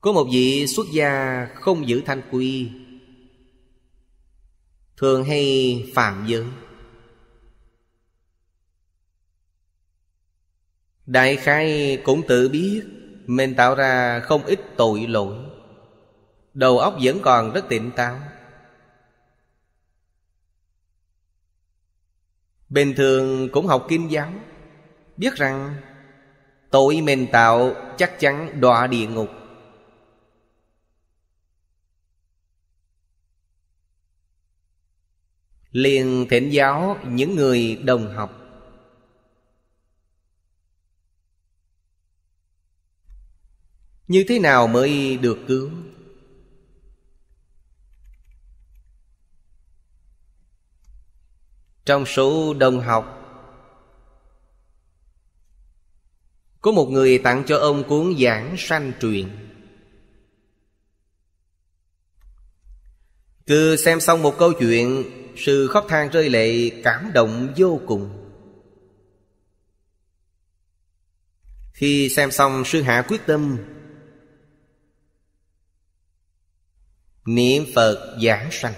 [SPEAKER 1] Có một vị xuất gia không giữ thanh quy Thường hay phạm giới Đại khai cũng tự biết mình tạo ra không ít tội lỗi Đầu óc vẫn còn rất tỉnh táo Bình thường cũng học kinh giáo Biết rằng Tội mình tạo chắc chắn đọa địa ngục liền thỉnh giáo những người đồng học Như thế nào mới được cứu? Trong số đồng học Có một người tặng cho ông cuốn giảng sanh truyện Cứ xem xong một câu chuyện Sự khóc than rơi lệ cảm động vô cùng Khi xem xong sư hạ quyết tâm Niệm Phật giảng sanh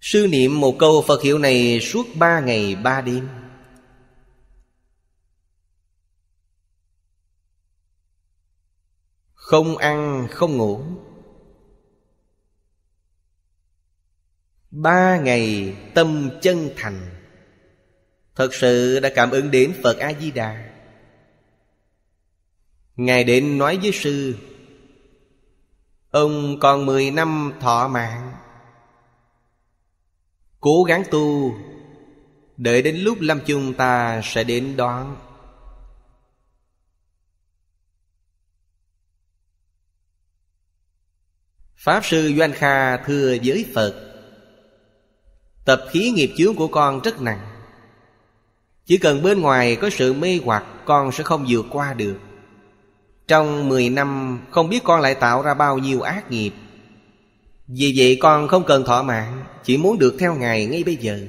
[SPEAKER 1] Sư niệm một câu Phật hiệu này suốt ba ngày ba đêm Không ăn không ngủ Ba ngày tâm chân thành Thật sự đã cảm ứng đến Phật A-di-đà Ngài đến nói với sư Ông còn mười năm thọ mạng Cố gắng tu Đợi đến lúc lâm chung ta sẽ đến đoán Pháp sư Doanh Kha thưa với Phật Tập khí nghiệp chướng của con rất nặng Chỉ cần bên ngoài có sự mê hoặc Con sẽ không vượt qua được trong 10 năm không biết con lại tạo ra bao nhiêu ác nghiệp Vì vậy con không cần thỏa mãn Chỉ muốn được theo Ngài ngay bây giờ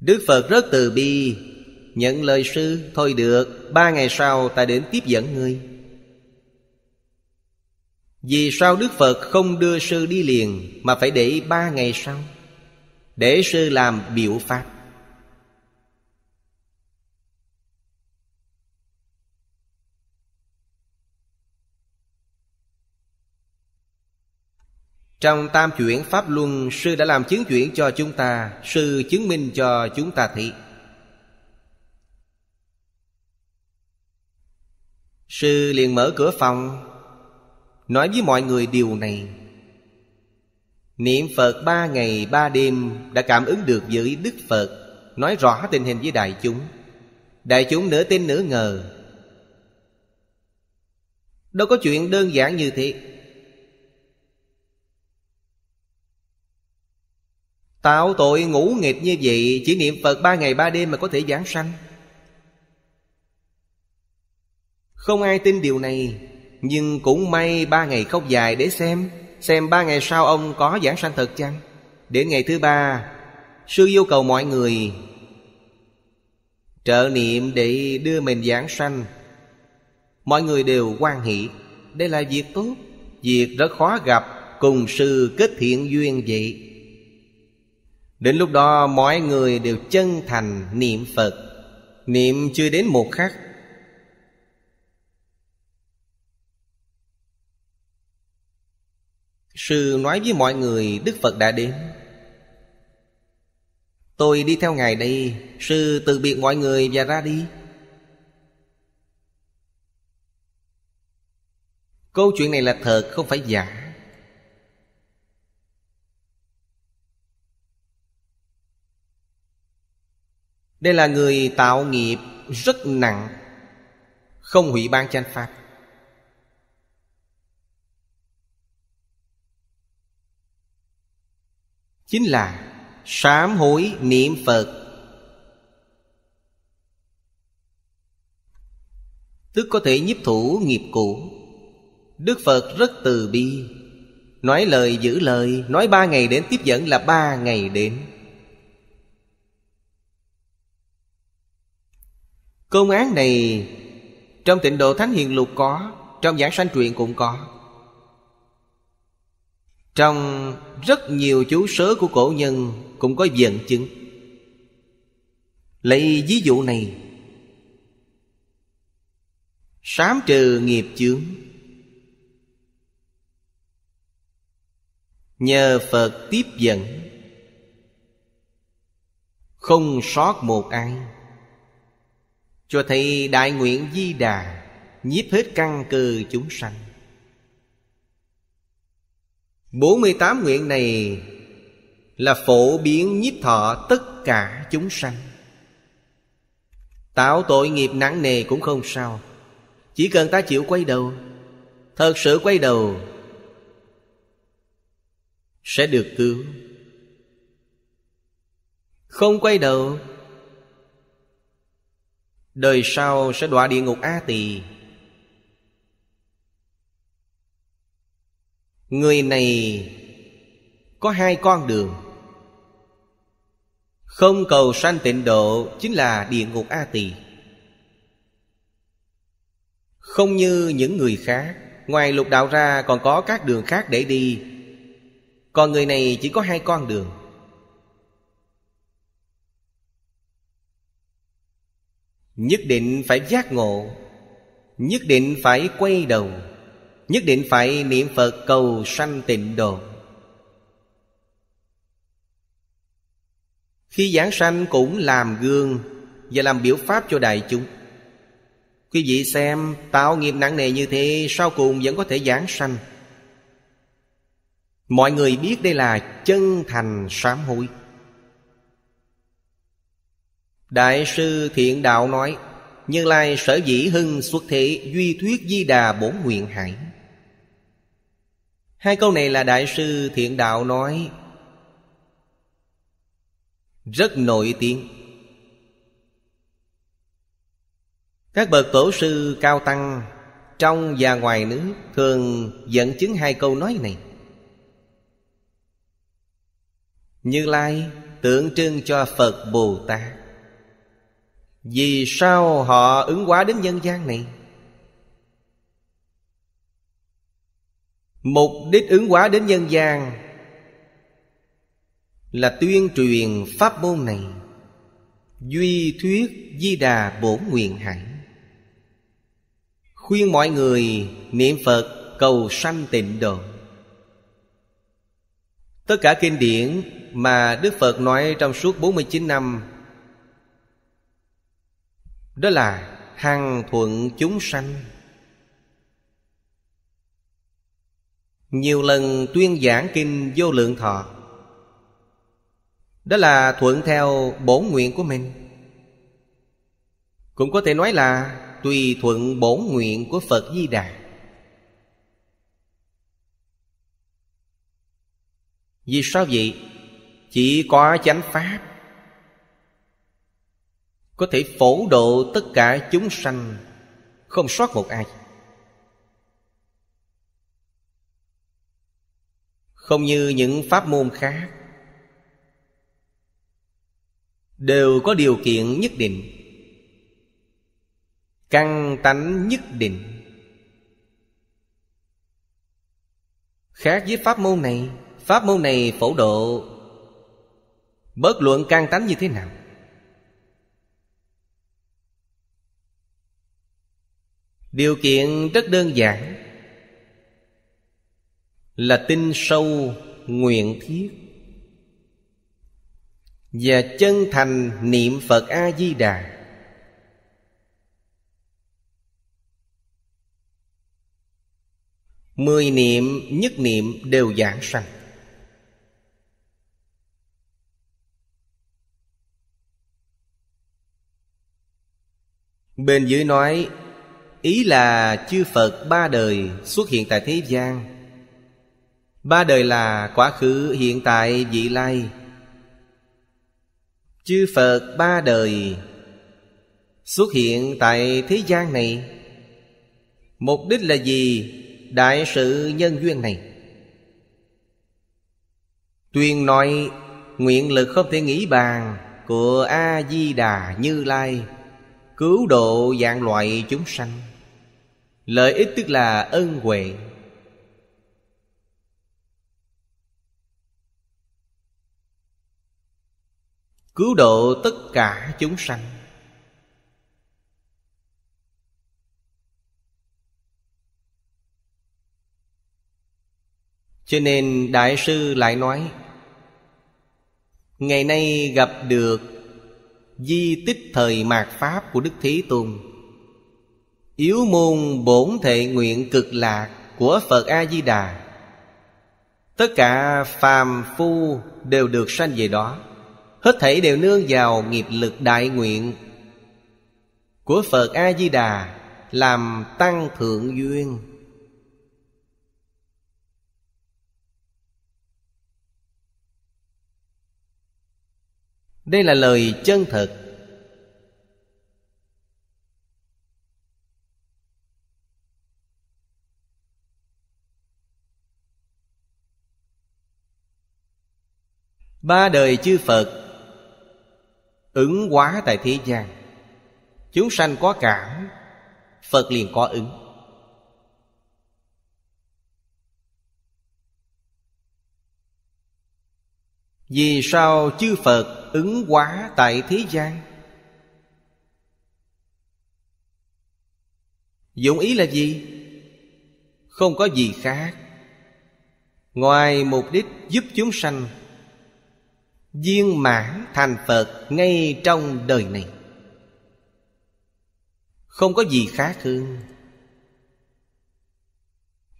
[SPEAKER 1] Đức Phật rất từ bi Nhận lời sư Thôi được Ba ngày sau ta đến tiếp dẫn ngươi Vì sao Đức Phật không đưa sư đi liền Mà phải để ba ngày sau Để sư làm biểu pháp Trong tam chuyển Pháp Luân Sư đã làm chứng chuyển cho chúng ta Sư chứng minh cho chúng ta thị Sư liền mở cửa phòng Nói với mọi người điều này Niệm Phật ba ngày ba đêm Đã cảm ứng được với Đức Phật Nói rõ tình hình với đại chúng Đại chúng nửa tin nửa ngờ Đâu có chuyện đơn giản như thế Tạo tội ngũ nghiệp như vậy Chỉ niệm Phật ba ngày ba đêm mà có thể giảng sanh Không ai tin điều này Nhưng cũng may ba ngày khóc dài để xem Xem ba ngày sau ông có giảng sanh thật chăng Đến ngày thứ ba Sư yêu cầu mọi người Trợ niệm để đưa mình giảng sanh Mọi người đều quan hỷ Đây là việc tốt Việc rất khó gặp Cùng sư kết thiện duyên vậy Đến lúc đó mọi người đều chân thành niệm Phật Niệm chưa đến một khắc Sư nói với mọi người Đức Phật đã đến Tôi đi theo Ngài đây Sư từ biệt mọi người và ra đi Câu chuyện này là thật không phải giả Đây là người tạo nghiệp rất nặng Không hủy ban chánh pháp Chính là sám hối niệm Phật Tức có thể nhiếp thủ nghiệp cũ Đức Phật rất từ bi Nói lời giữ lời Nói ba ngày đến tiếp dẫn là ba ngày đến Công án này Trong tịnh độ Thánh Hiền Lục có Trong giảng sanh truyện cũng có Trong rất nhiều chú sớ của cổ nhân Cũng có dẫn chứng Lấy ví dụ này Sám trừ nghiệp chướng Nhờ Phật tiếp dẫn Không sót một ai cho thấy đại nguyện di đà nhiếp hết căn cơ chúng sanh 48 nguyện này là phổ biến nhiếp thọ tất cả chúng sanh Tạo tội nghiệp nặng nề cũng không sao Chỉ cần ta chịu quay đầu Thật sự quay đầu Sẽ được cứu Không quay đầu đời sau sẽ đọa địa ngục a tỳ người này có hai con đường không cầu sanh tịnh độ chính là địa ngục a tỳ không như những người khác ngoài lục đạo ra còn có các đường khác để đi còn người này chỉ có hai con đường nhất định phải giác ngộ nhất định phải quay đầu nhất định phải niệm phật cầu sanh tịnh độ khi giảng sanh cũng làm gương và làm biểu pháp cho đại chúng quý vị xem tạo nghiệp nặng nề như thế sau cùng vẫn có thể giảng sanh mọi người biết đây là chân thành sám hối Đại sư Thiện Đạo nói Như Lai sở dĩ hưng xuất thế Duy thuyết di đà bổn nguyện hải Hai câu này là Đại sư Thiện Đạo nói Rất nổi tiếng Các bậc tổ sư cao tăng Trong và ngoài nước Thường dẫn chứng hai câu nói này Như Lai tượng trưng cho Phật Bồ Tát vì sao họ ứng hóa đến nhân gian này? Mục đích ứng hóa đến nhân gian Là tuyên truyền pháp môn này Duy thuyết di đà bổn nguyện hạnh Khuyên mọi người niệm Phật cầu sanh tịnh độ Tất cả kinh điển mà Đức Phật nói trong suốt 49 năm đó là hằng thuận chúng sanh nhiều lần tuyên giảng kinh vô lượng thọ đó là thuận theo bổn nguyện của mình cũng có thể nói là tùy thuận bổn nguyện của phật di đà vì sao vậy chỉ có chánh pháp có thể phổ độ tất cả chúng sanh không sót một ai không như những pháp môn khác đều có điều kiện nhất định căn tánh nhất định khác với pháp môn này pháp môn này phổ độ bất luận căn tánh như thế nào điều kiện rất đơn giản là tin sâu nguyện thiết và chân thành niệm phật a di đà mười niệm nhất niệm đều giảng sanh bên dưới nói ý là chư phật ba đời xuất hiện tại thế gian ba đời là quá khứ hiện tại vị lai chư phật ba đời xuất hiện tại thế gian này mục đích là gì đại sự nhân duyên này tuyên nói nguyện lực không thể nghĩ bàn của a di đà như lai cứu độ dạng loại chúng sanh lợi ích tức là ân huệ cứu độ tất cả chúng sanh cho nên đại sư lại nói ngày nay gặp được di tích thời mạt pháp của đức thế tôn Yếu môn bổn thể nguyện cực lạc của Phật A-di-đà Tất cả phàm phu đều được sanh về đó Hết thảy đều nương vào nghiệp lực đại nguyện Của Phật A-di-đà Làm tăng thượng duyên Đây là lời chân thật ba đời chư phật ứng hóa tại thế gian chúng sanh có cảm phật liền có ứng vì sao chư phật ứng hóa tại thế gian dụng ý là gì không có gì khác ngoài mục đích giúp chúng sanh viên mãn thành phật ngay trong đời này không có gì khác hơn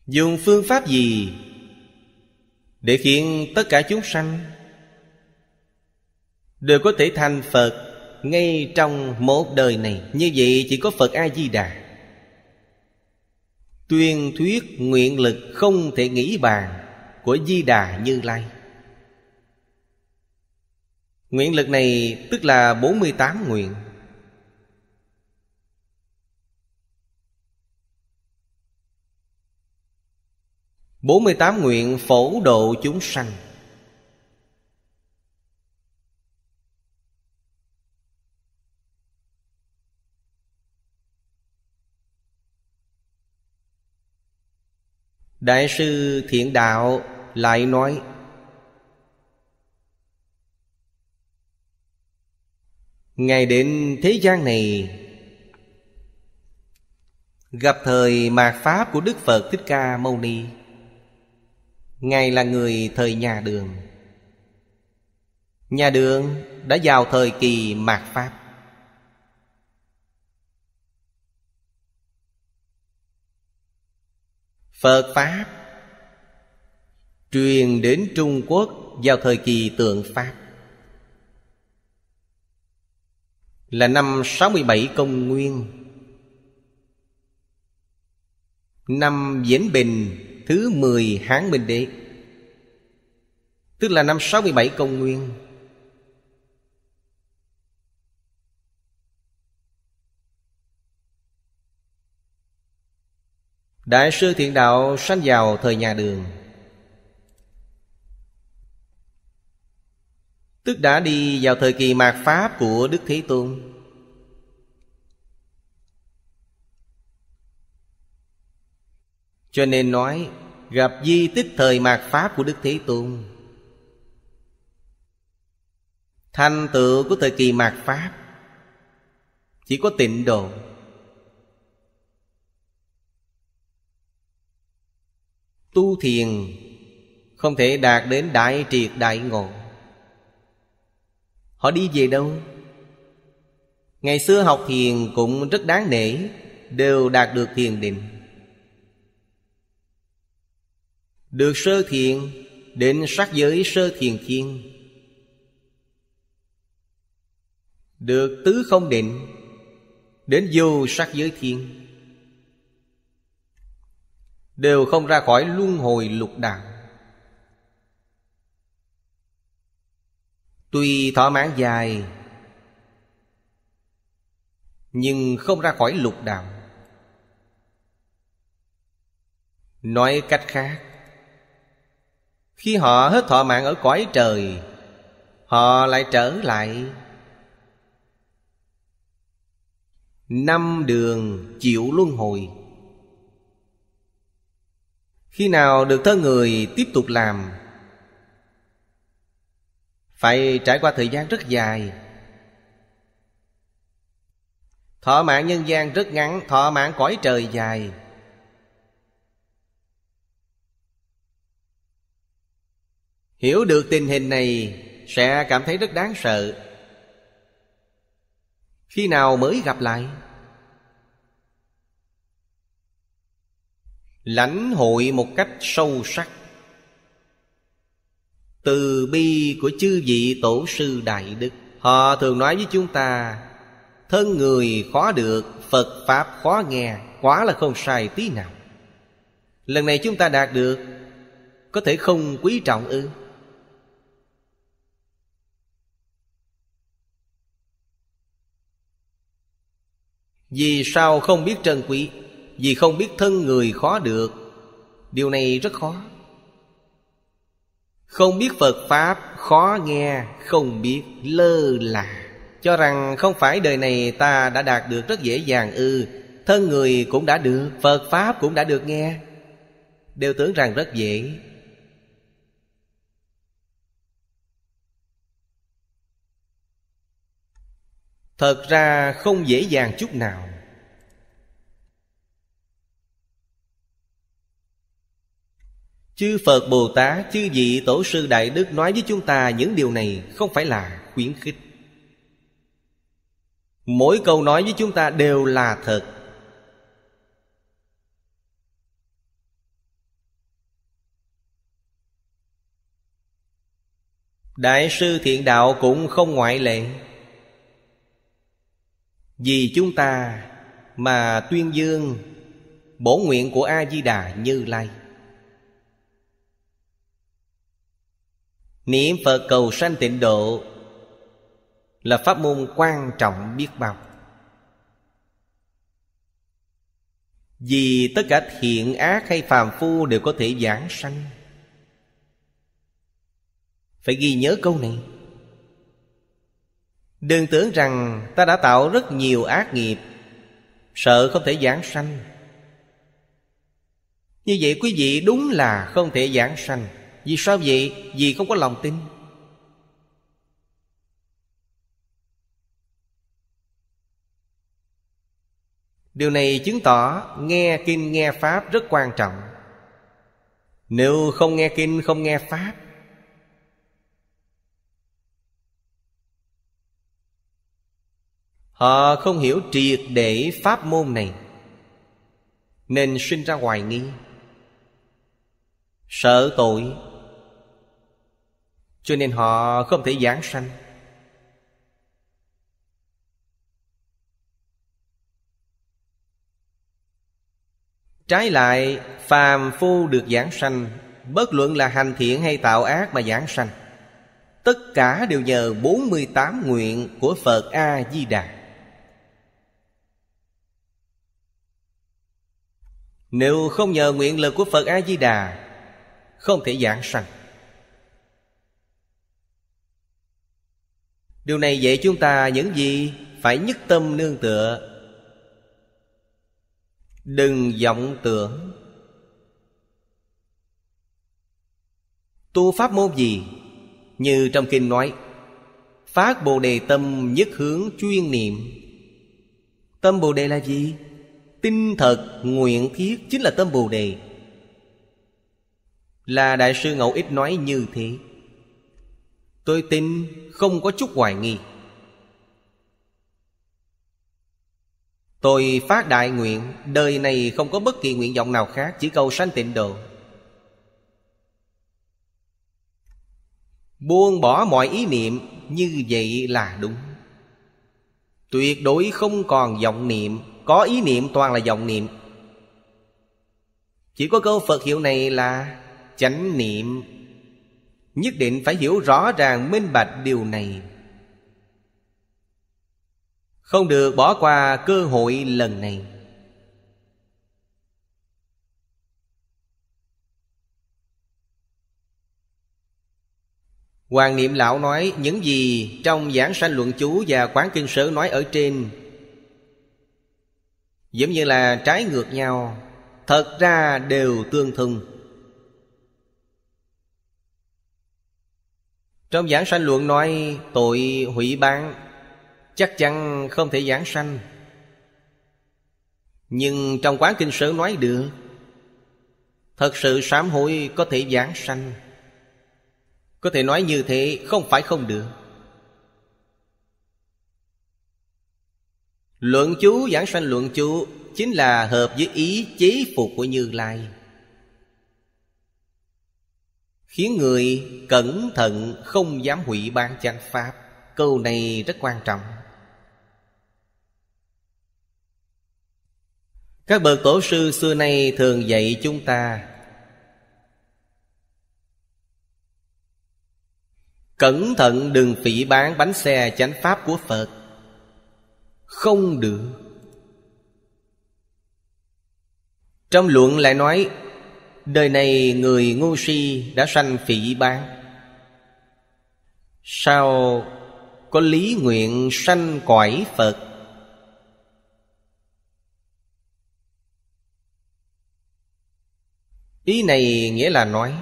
[SPEAKER 1] dùng phương pháp gì để khiến tất cả chúng sanh đều có thể thành phật ngay trong một đời này như vậy chỉ có phật a di đà tuyên thuyết nguyện lực không thể nghĩ bàn của di đà như lai Nguyện lực này tức là 48 nguyện bốn mươi tám nguyện phổ độ chúng sanh đại sư thiện đạo lại nói Ngài đến thế gian này Gặp thời mạt Pháp của Đức Phật Thích Ca Mâu Ni Ngài là người thời nhà đường Nhà đường đã vào thời kỳ mạt Pháp Phật Pháp Truyền đến Trung Quốc vào thời kỳ tượng Pháp là năm 67 công nguyên Năm Diễn Bình thứ 10 Hán Minh Đế Tức là năm 67 công nguyên Đại sư Thiện Đạo sanh vào thời nhà đường Tức đã đi vào thời kỳ mạt Pháp của Đức Thế Tôn Cho nên nói Gặp di tích thời mạt Pháp của Đức Thế Tôn Thành tựu của thời kỳ mạt Pháp Chỉ có tịnh độ Tu thiền Không thể đạt đến đại triệt đại ngộ Họ đi về đâu Ngày xưa học thiền cũng rất đáng nể Đều đạt được thiền định Được sơ thiền Đến sát giới sơ thiền thiên Được tứ không định Đến vô sát giới thiên Đều không ra khỏi luân hồi lục đạo Tuy thỏa mãn dài Nhưng không ra khỏi lục đạo Nói cách khác Khi họ hết thọ mạng ở cõi trời Họ lại trở lại Năm đường chịu luân hồi Khi nào được thân người tiếp tục làm phải trải qua thời gian rất dài thọ mạng nhân gian rất ngắn thọ mạng cõi trời dài hiểu được tình hình này sẽ cảm thấy rất đáng sợ khi nào mới gặp lại lãnh hội một cách sâu sắc từ bi của chư vị tổ sư đại đức họ thường nói với chúng ta thân người khó được phật pháp khó nghe quá là không sai tí nào lần này chúng ta đạt được có thể không quý trọng ư vì sao không biết trân quý vì không biết thân người khó được điều này rất khó không biết Phật Pháp khó nghe Không biết lơ là Cho rằng không phải đời này ta đã đạt được rất dễ dàng ư Thân người cũng đã được Phật Pháp cũng đã được nghe Đều tưởng rằng rất dễ Thật ra không dễ dàng chút nào Chư Phật Bồ Tát, chư vị Tổ sư Đại Đức nói với chúng ta những điều này không phải là khuyến khích. Mỗi câu nói với chúng ta đều là thật. Đại sư Thiện Đạo cũng không ngoại lệ. Vì chúng ta mà tuyên dương bổ nguyện của A Di Đà Như Lai. Niệm Phật cầu sanh tịnh độ Là pháp môn quan trọng biết bao Vì tất cả thiện ác hay phàm phu đều có thể giảng sanh Phải ghi nhớ câu này Đừng tưởng rằng ta đã tạo rất nhiều ác nghiệp Sợ không thể giảng sanh Như vậy quý vị đúng là không thể giảng sanh vì sao vậy? Vì không có lòng tin Điều này chứng tỏ nghe kinh nghe pháp rất quan trọng Nếu không nghe kinh không nghe pháp Họ không hiểu triệt để pháp môn này Nên sinh ra hoài nghi Sợ tội cho nên họ không thể giảng sanh Trái lại phàm phu được giảng sanh Bất luận là hành thiện hay tạo ác mà giảng sanh Tất cả đều nhờ 48 nguyện của Phật A-di-đà Nếu không nhờ nguyện lực của Phật A-di-đà Không thể giảng sanh điều này dạy chúng ta những gì phải nhất tâm nương tựa đừng vọng tưởng tu pháp môn gì như trong kinh nói phát bồ đề tâm nhất hướng chuyên niệm tâm bồ đề là gì tinh thật nguyện thiết chính là tâm bồ đề là đại sư ngẫu ít nói như thế Tôi tin không có chút hoài nghi Tôi phát đại nguyện Đời này không có bất kỳ nguyện vọng nào khác Chỉ cầu sanh tịnh độ Buông bỏ mọi ý niệm Như vậy là đúng Tuyệt đối không còn vọng niệm Có ý niệm toàn là vọng niệm Chỉ có câu Phật hiệu này là chánh niệm nhất định phải hiểu rõ ràng minh bạch điều này không được bỏ qua cơ hội lần này Hoàng Niệm Lão nói những gì trong giảng sanh luận chú và quán kinh sớ nói ở trên Giống như là trái ngược nhau Thật ra đều tương thông Trong giảng sanh luận nói tội hủy bán Chắc chắn không thể giảng sanh Nhưng trong quán kinh sở nói được Thật sự sám hối có thể giảng sanh Có thể nói như thế không phải không được Luận chú giảng sanh luận chú Chính là hợp với ý chế phục của Như Lai khiến người cẩn thận không dám hủy ban chánh pháp câu này rất quan trọng các bậc tổ sư xưa nay thường dạy chúng ta cẩn thận đừng phỉ bán bánh xe chánh pháp của phật không được trong luận lại nói Đời này người ngu si đã sanh phỉ bán Sao có lý nguyện sanh cõi Phật Ý này nghĩa là nói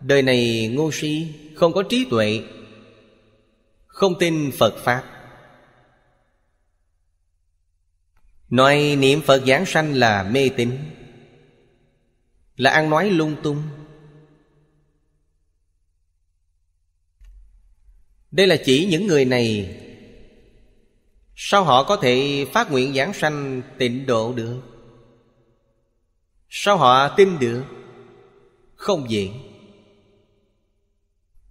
[SPEAKER 1] Đời này ngu si không có trí tuệ Không tin Phật Pháp Nói niệm Phật giảng sanh là mê tín là ăn nói lung tung đây là chỉ những người này sao họ có thể phát nguyện giảng sanh tịnh độ được sao họ tin được không dễ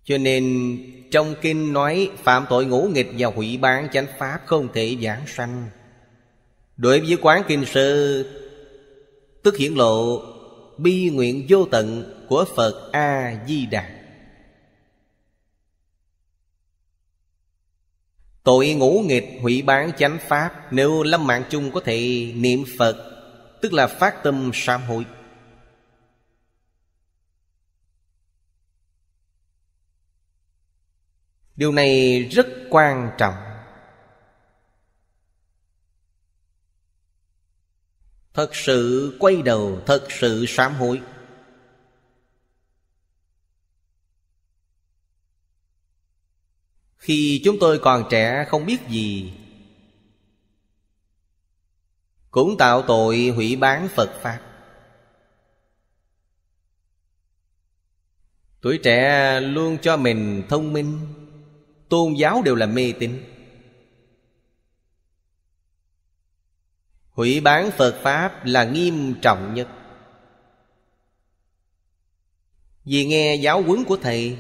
[SPEAKER 1] cho nên trong kinh nói phạm tội ngũ nghịch và hủy bán chánh pháp không thể giảng sanh đối với quán kinh sư tức hiển lộ bi nguyện vô tận của Phật A Di Đà. Tội ngũ nghịch hủy bán chánh pháp Nếu lâm mạng chung có thể niệm Phật Tức là phát tâm sám hối Điều này rất quan trọng thật sự quay đầu thật sự sám hối khi chúng tôi còn trẻ không biết gì cũng tạo tội hủy bán phật pháp tuổi trẻ luôn cho mình thông minh tôn giáo đều là mê tín hủy bán phật pháp là nghiêm trọng nhất vì nghe giáo huấn của thầy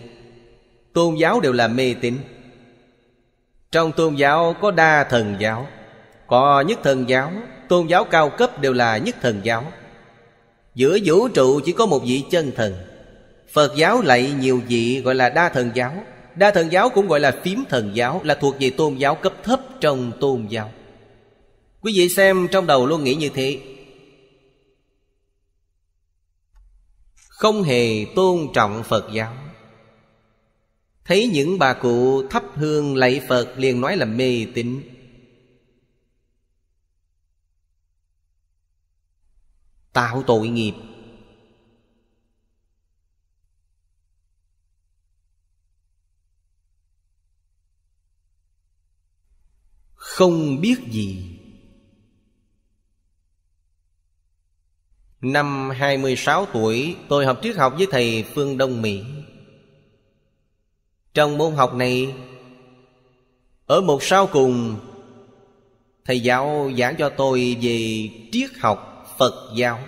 [SPEAKER 1] tôn giáo đều là mê tín trong tôn giáo có đa thần giáo có nhất thần giáo tôn giáo cao cấp đều là nhất thần giáo giữa vũ trụ chỉ có một vị chân thần phật giáo lại nhiều vị gọi là đa thần giáo đa thần giáo cũng gọi là phím thần giáo là thuộc về tôn giáo cấp thấp trong tôn giáo Quý vị xem trong đầu luôn nghĩ như thế Không hề tôn trọng Phật giáo Thấy những bà cụ thắp hương lạy Phật liền nói là mê tín Tạo tội nghiệp Không biết gì Năm 26 tuổi tôi học triết học với thầy Phương Đông Mỹ Trong môn học này Ở một sau cùng Thầy giáo giảng cho tôi về triết học Phật giáo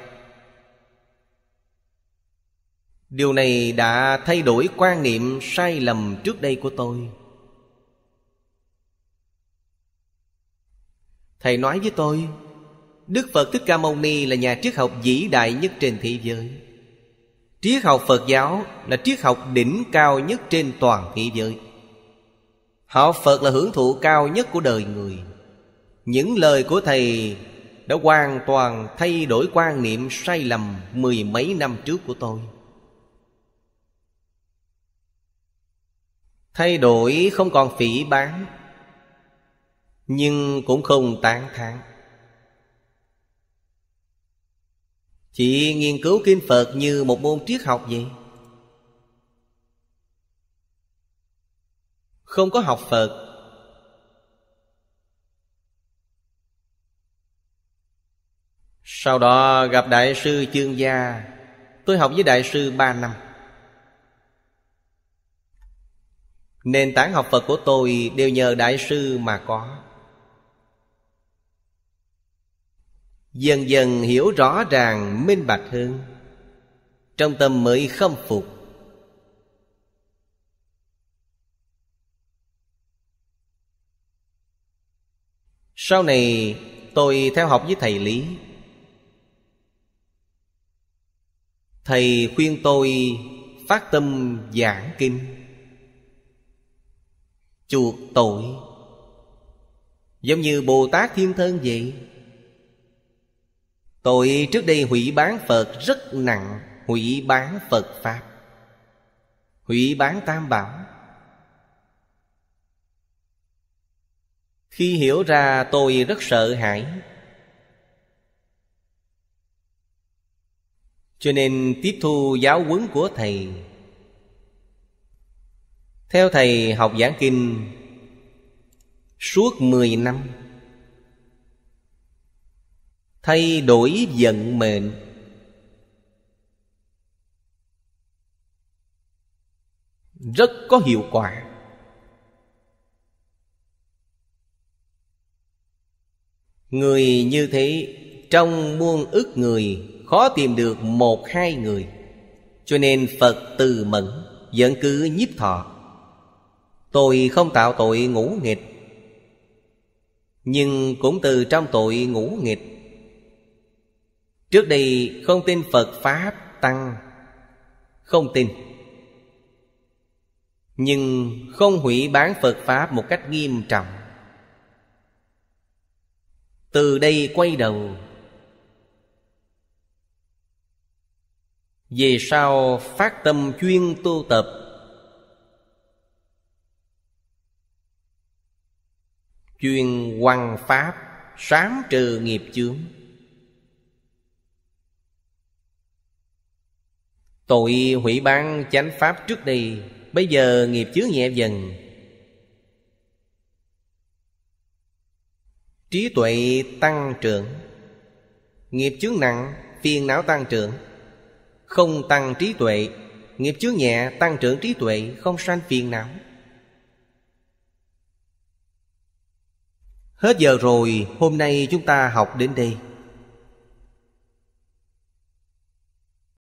[SPEAKER 1] Điều này đã thay đổi quan niệm sai lầm trước đây của tôi Thầy nói với tôi Đức Phật Thích Ca Mâu Ni là nhà triết học vĩ đại nhất trên thế giới Triết học Phật giáo là triết học đỉnh cao nhất trên toàn thế giới Học Phật là hưởng thụ cao nhất của đời người Những lời của Thầy đã hoàn toàn thay đổi quan niệm sai lầm mười mấy năm trước của tôi Thay đổi không còn phỉ bán Nhưng cũng không tán thán chỉ nghiên cứu kinh Phật như một môn triết học vậy Không có học Phật Sau đó gặp Đại sư Chương Gia Tôi học với Đại sư 3 năm Nền tảng học Phật của tôi đều nhờ Đại sư mà có dần dần hiểu rõ ràng minh bạch hơn trong tâm mới khâm phục sau này tôi theo học với thầy lý thầy khuyên tôi phát tâm giảng kinh chuộc tội giống như bồ tát thiên thân vậy Tội trước đây hủy bán Phật rất nặng Hủy bán Phật Pháp Hủy bán Tam Bảo Khi hiểu ra tôi rất sợ hãi Cho nên tiếp thu giáo huấn của Thầy Theo Thầy học giảng kinh Suốt 10 năm thay đổi vận mệnh rất có hiệu quả người như thế trong muôn ức người khó tìm được một hai người cho nên phật từ mẫn vẫn cứ nhiếp thọ tôi không tạo tội ngũ nghịch nhưng cũng từ trong tội ngũ nghịch Trước đây không tin Phật Pháp Tăng Không tin Nhưng không hủy bán Phật Pháp một cách nghiêm trọng Từ đây quay đầu Về sau phát tâm chuyên tu tập Chuyên quăng pháp Sám trừ nghiệp chướng Tội hủy bán chánh pháp trước đây Bây giờ nghiệp chứa nhẹ dần Trí tuệ tăng trưởng Nghiệp chướng nặng Phiền não tăng trưởng Không tăng trí tuệ Nghiệp chướng nhẹ tăng trưởng trí tuệ Không sanh phiền não Hết giờ rồi Hôm nay chúng ta học đến đây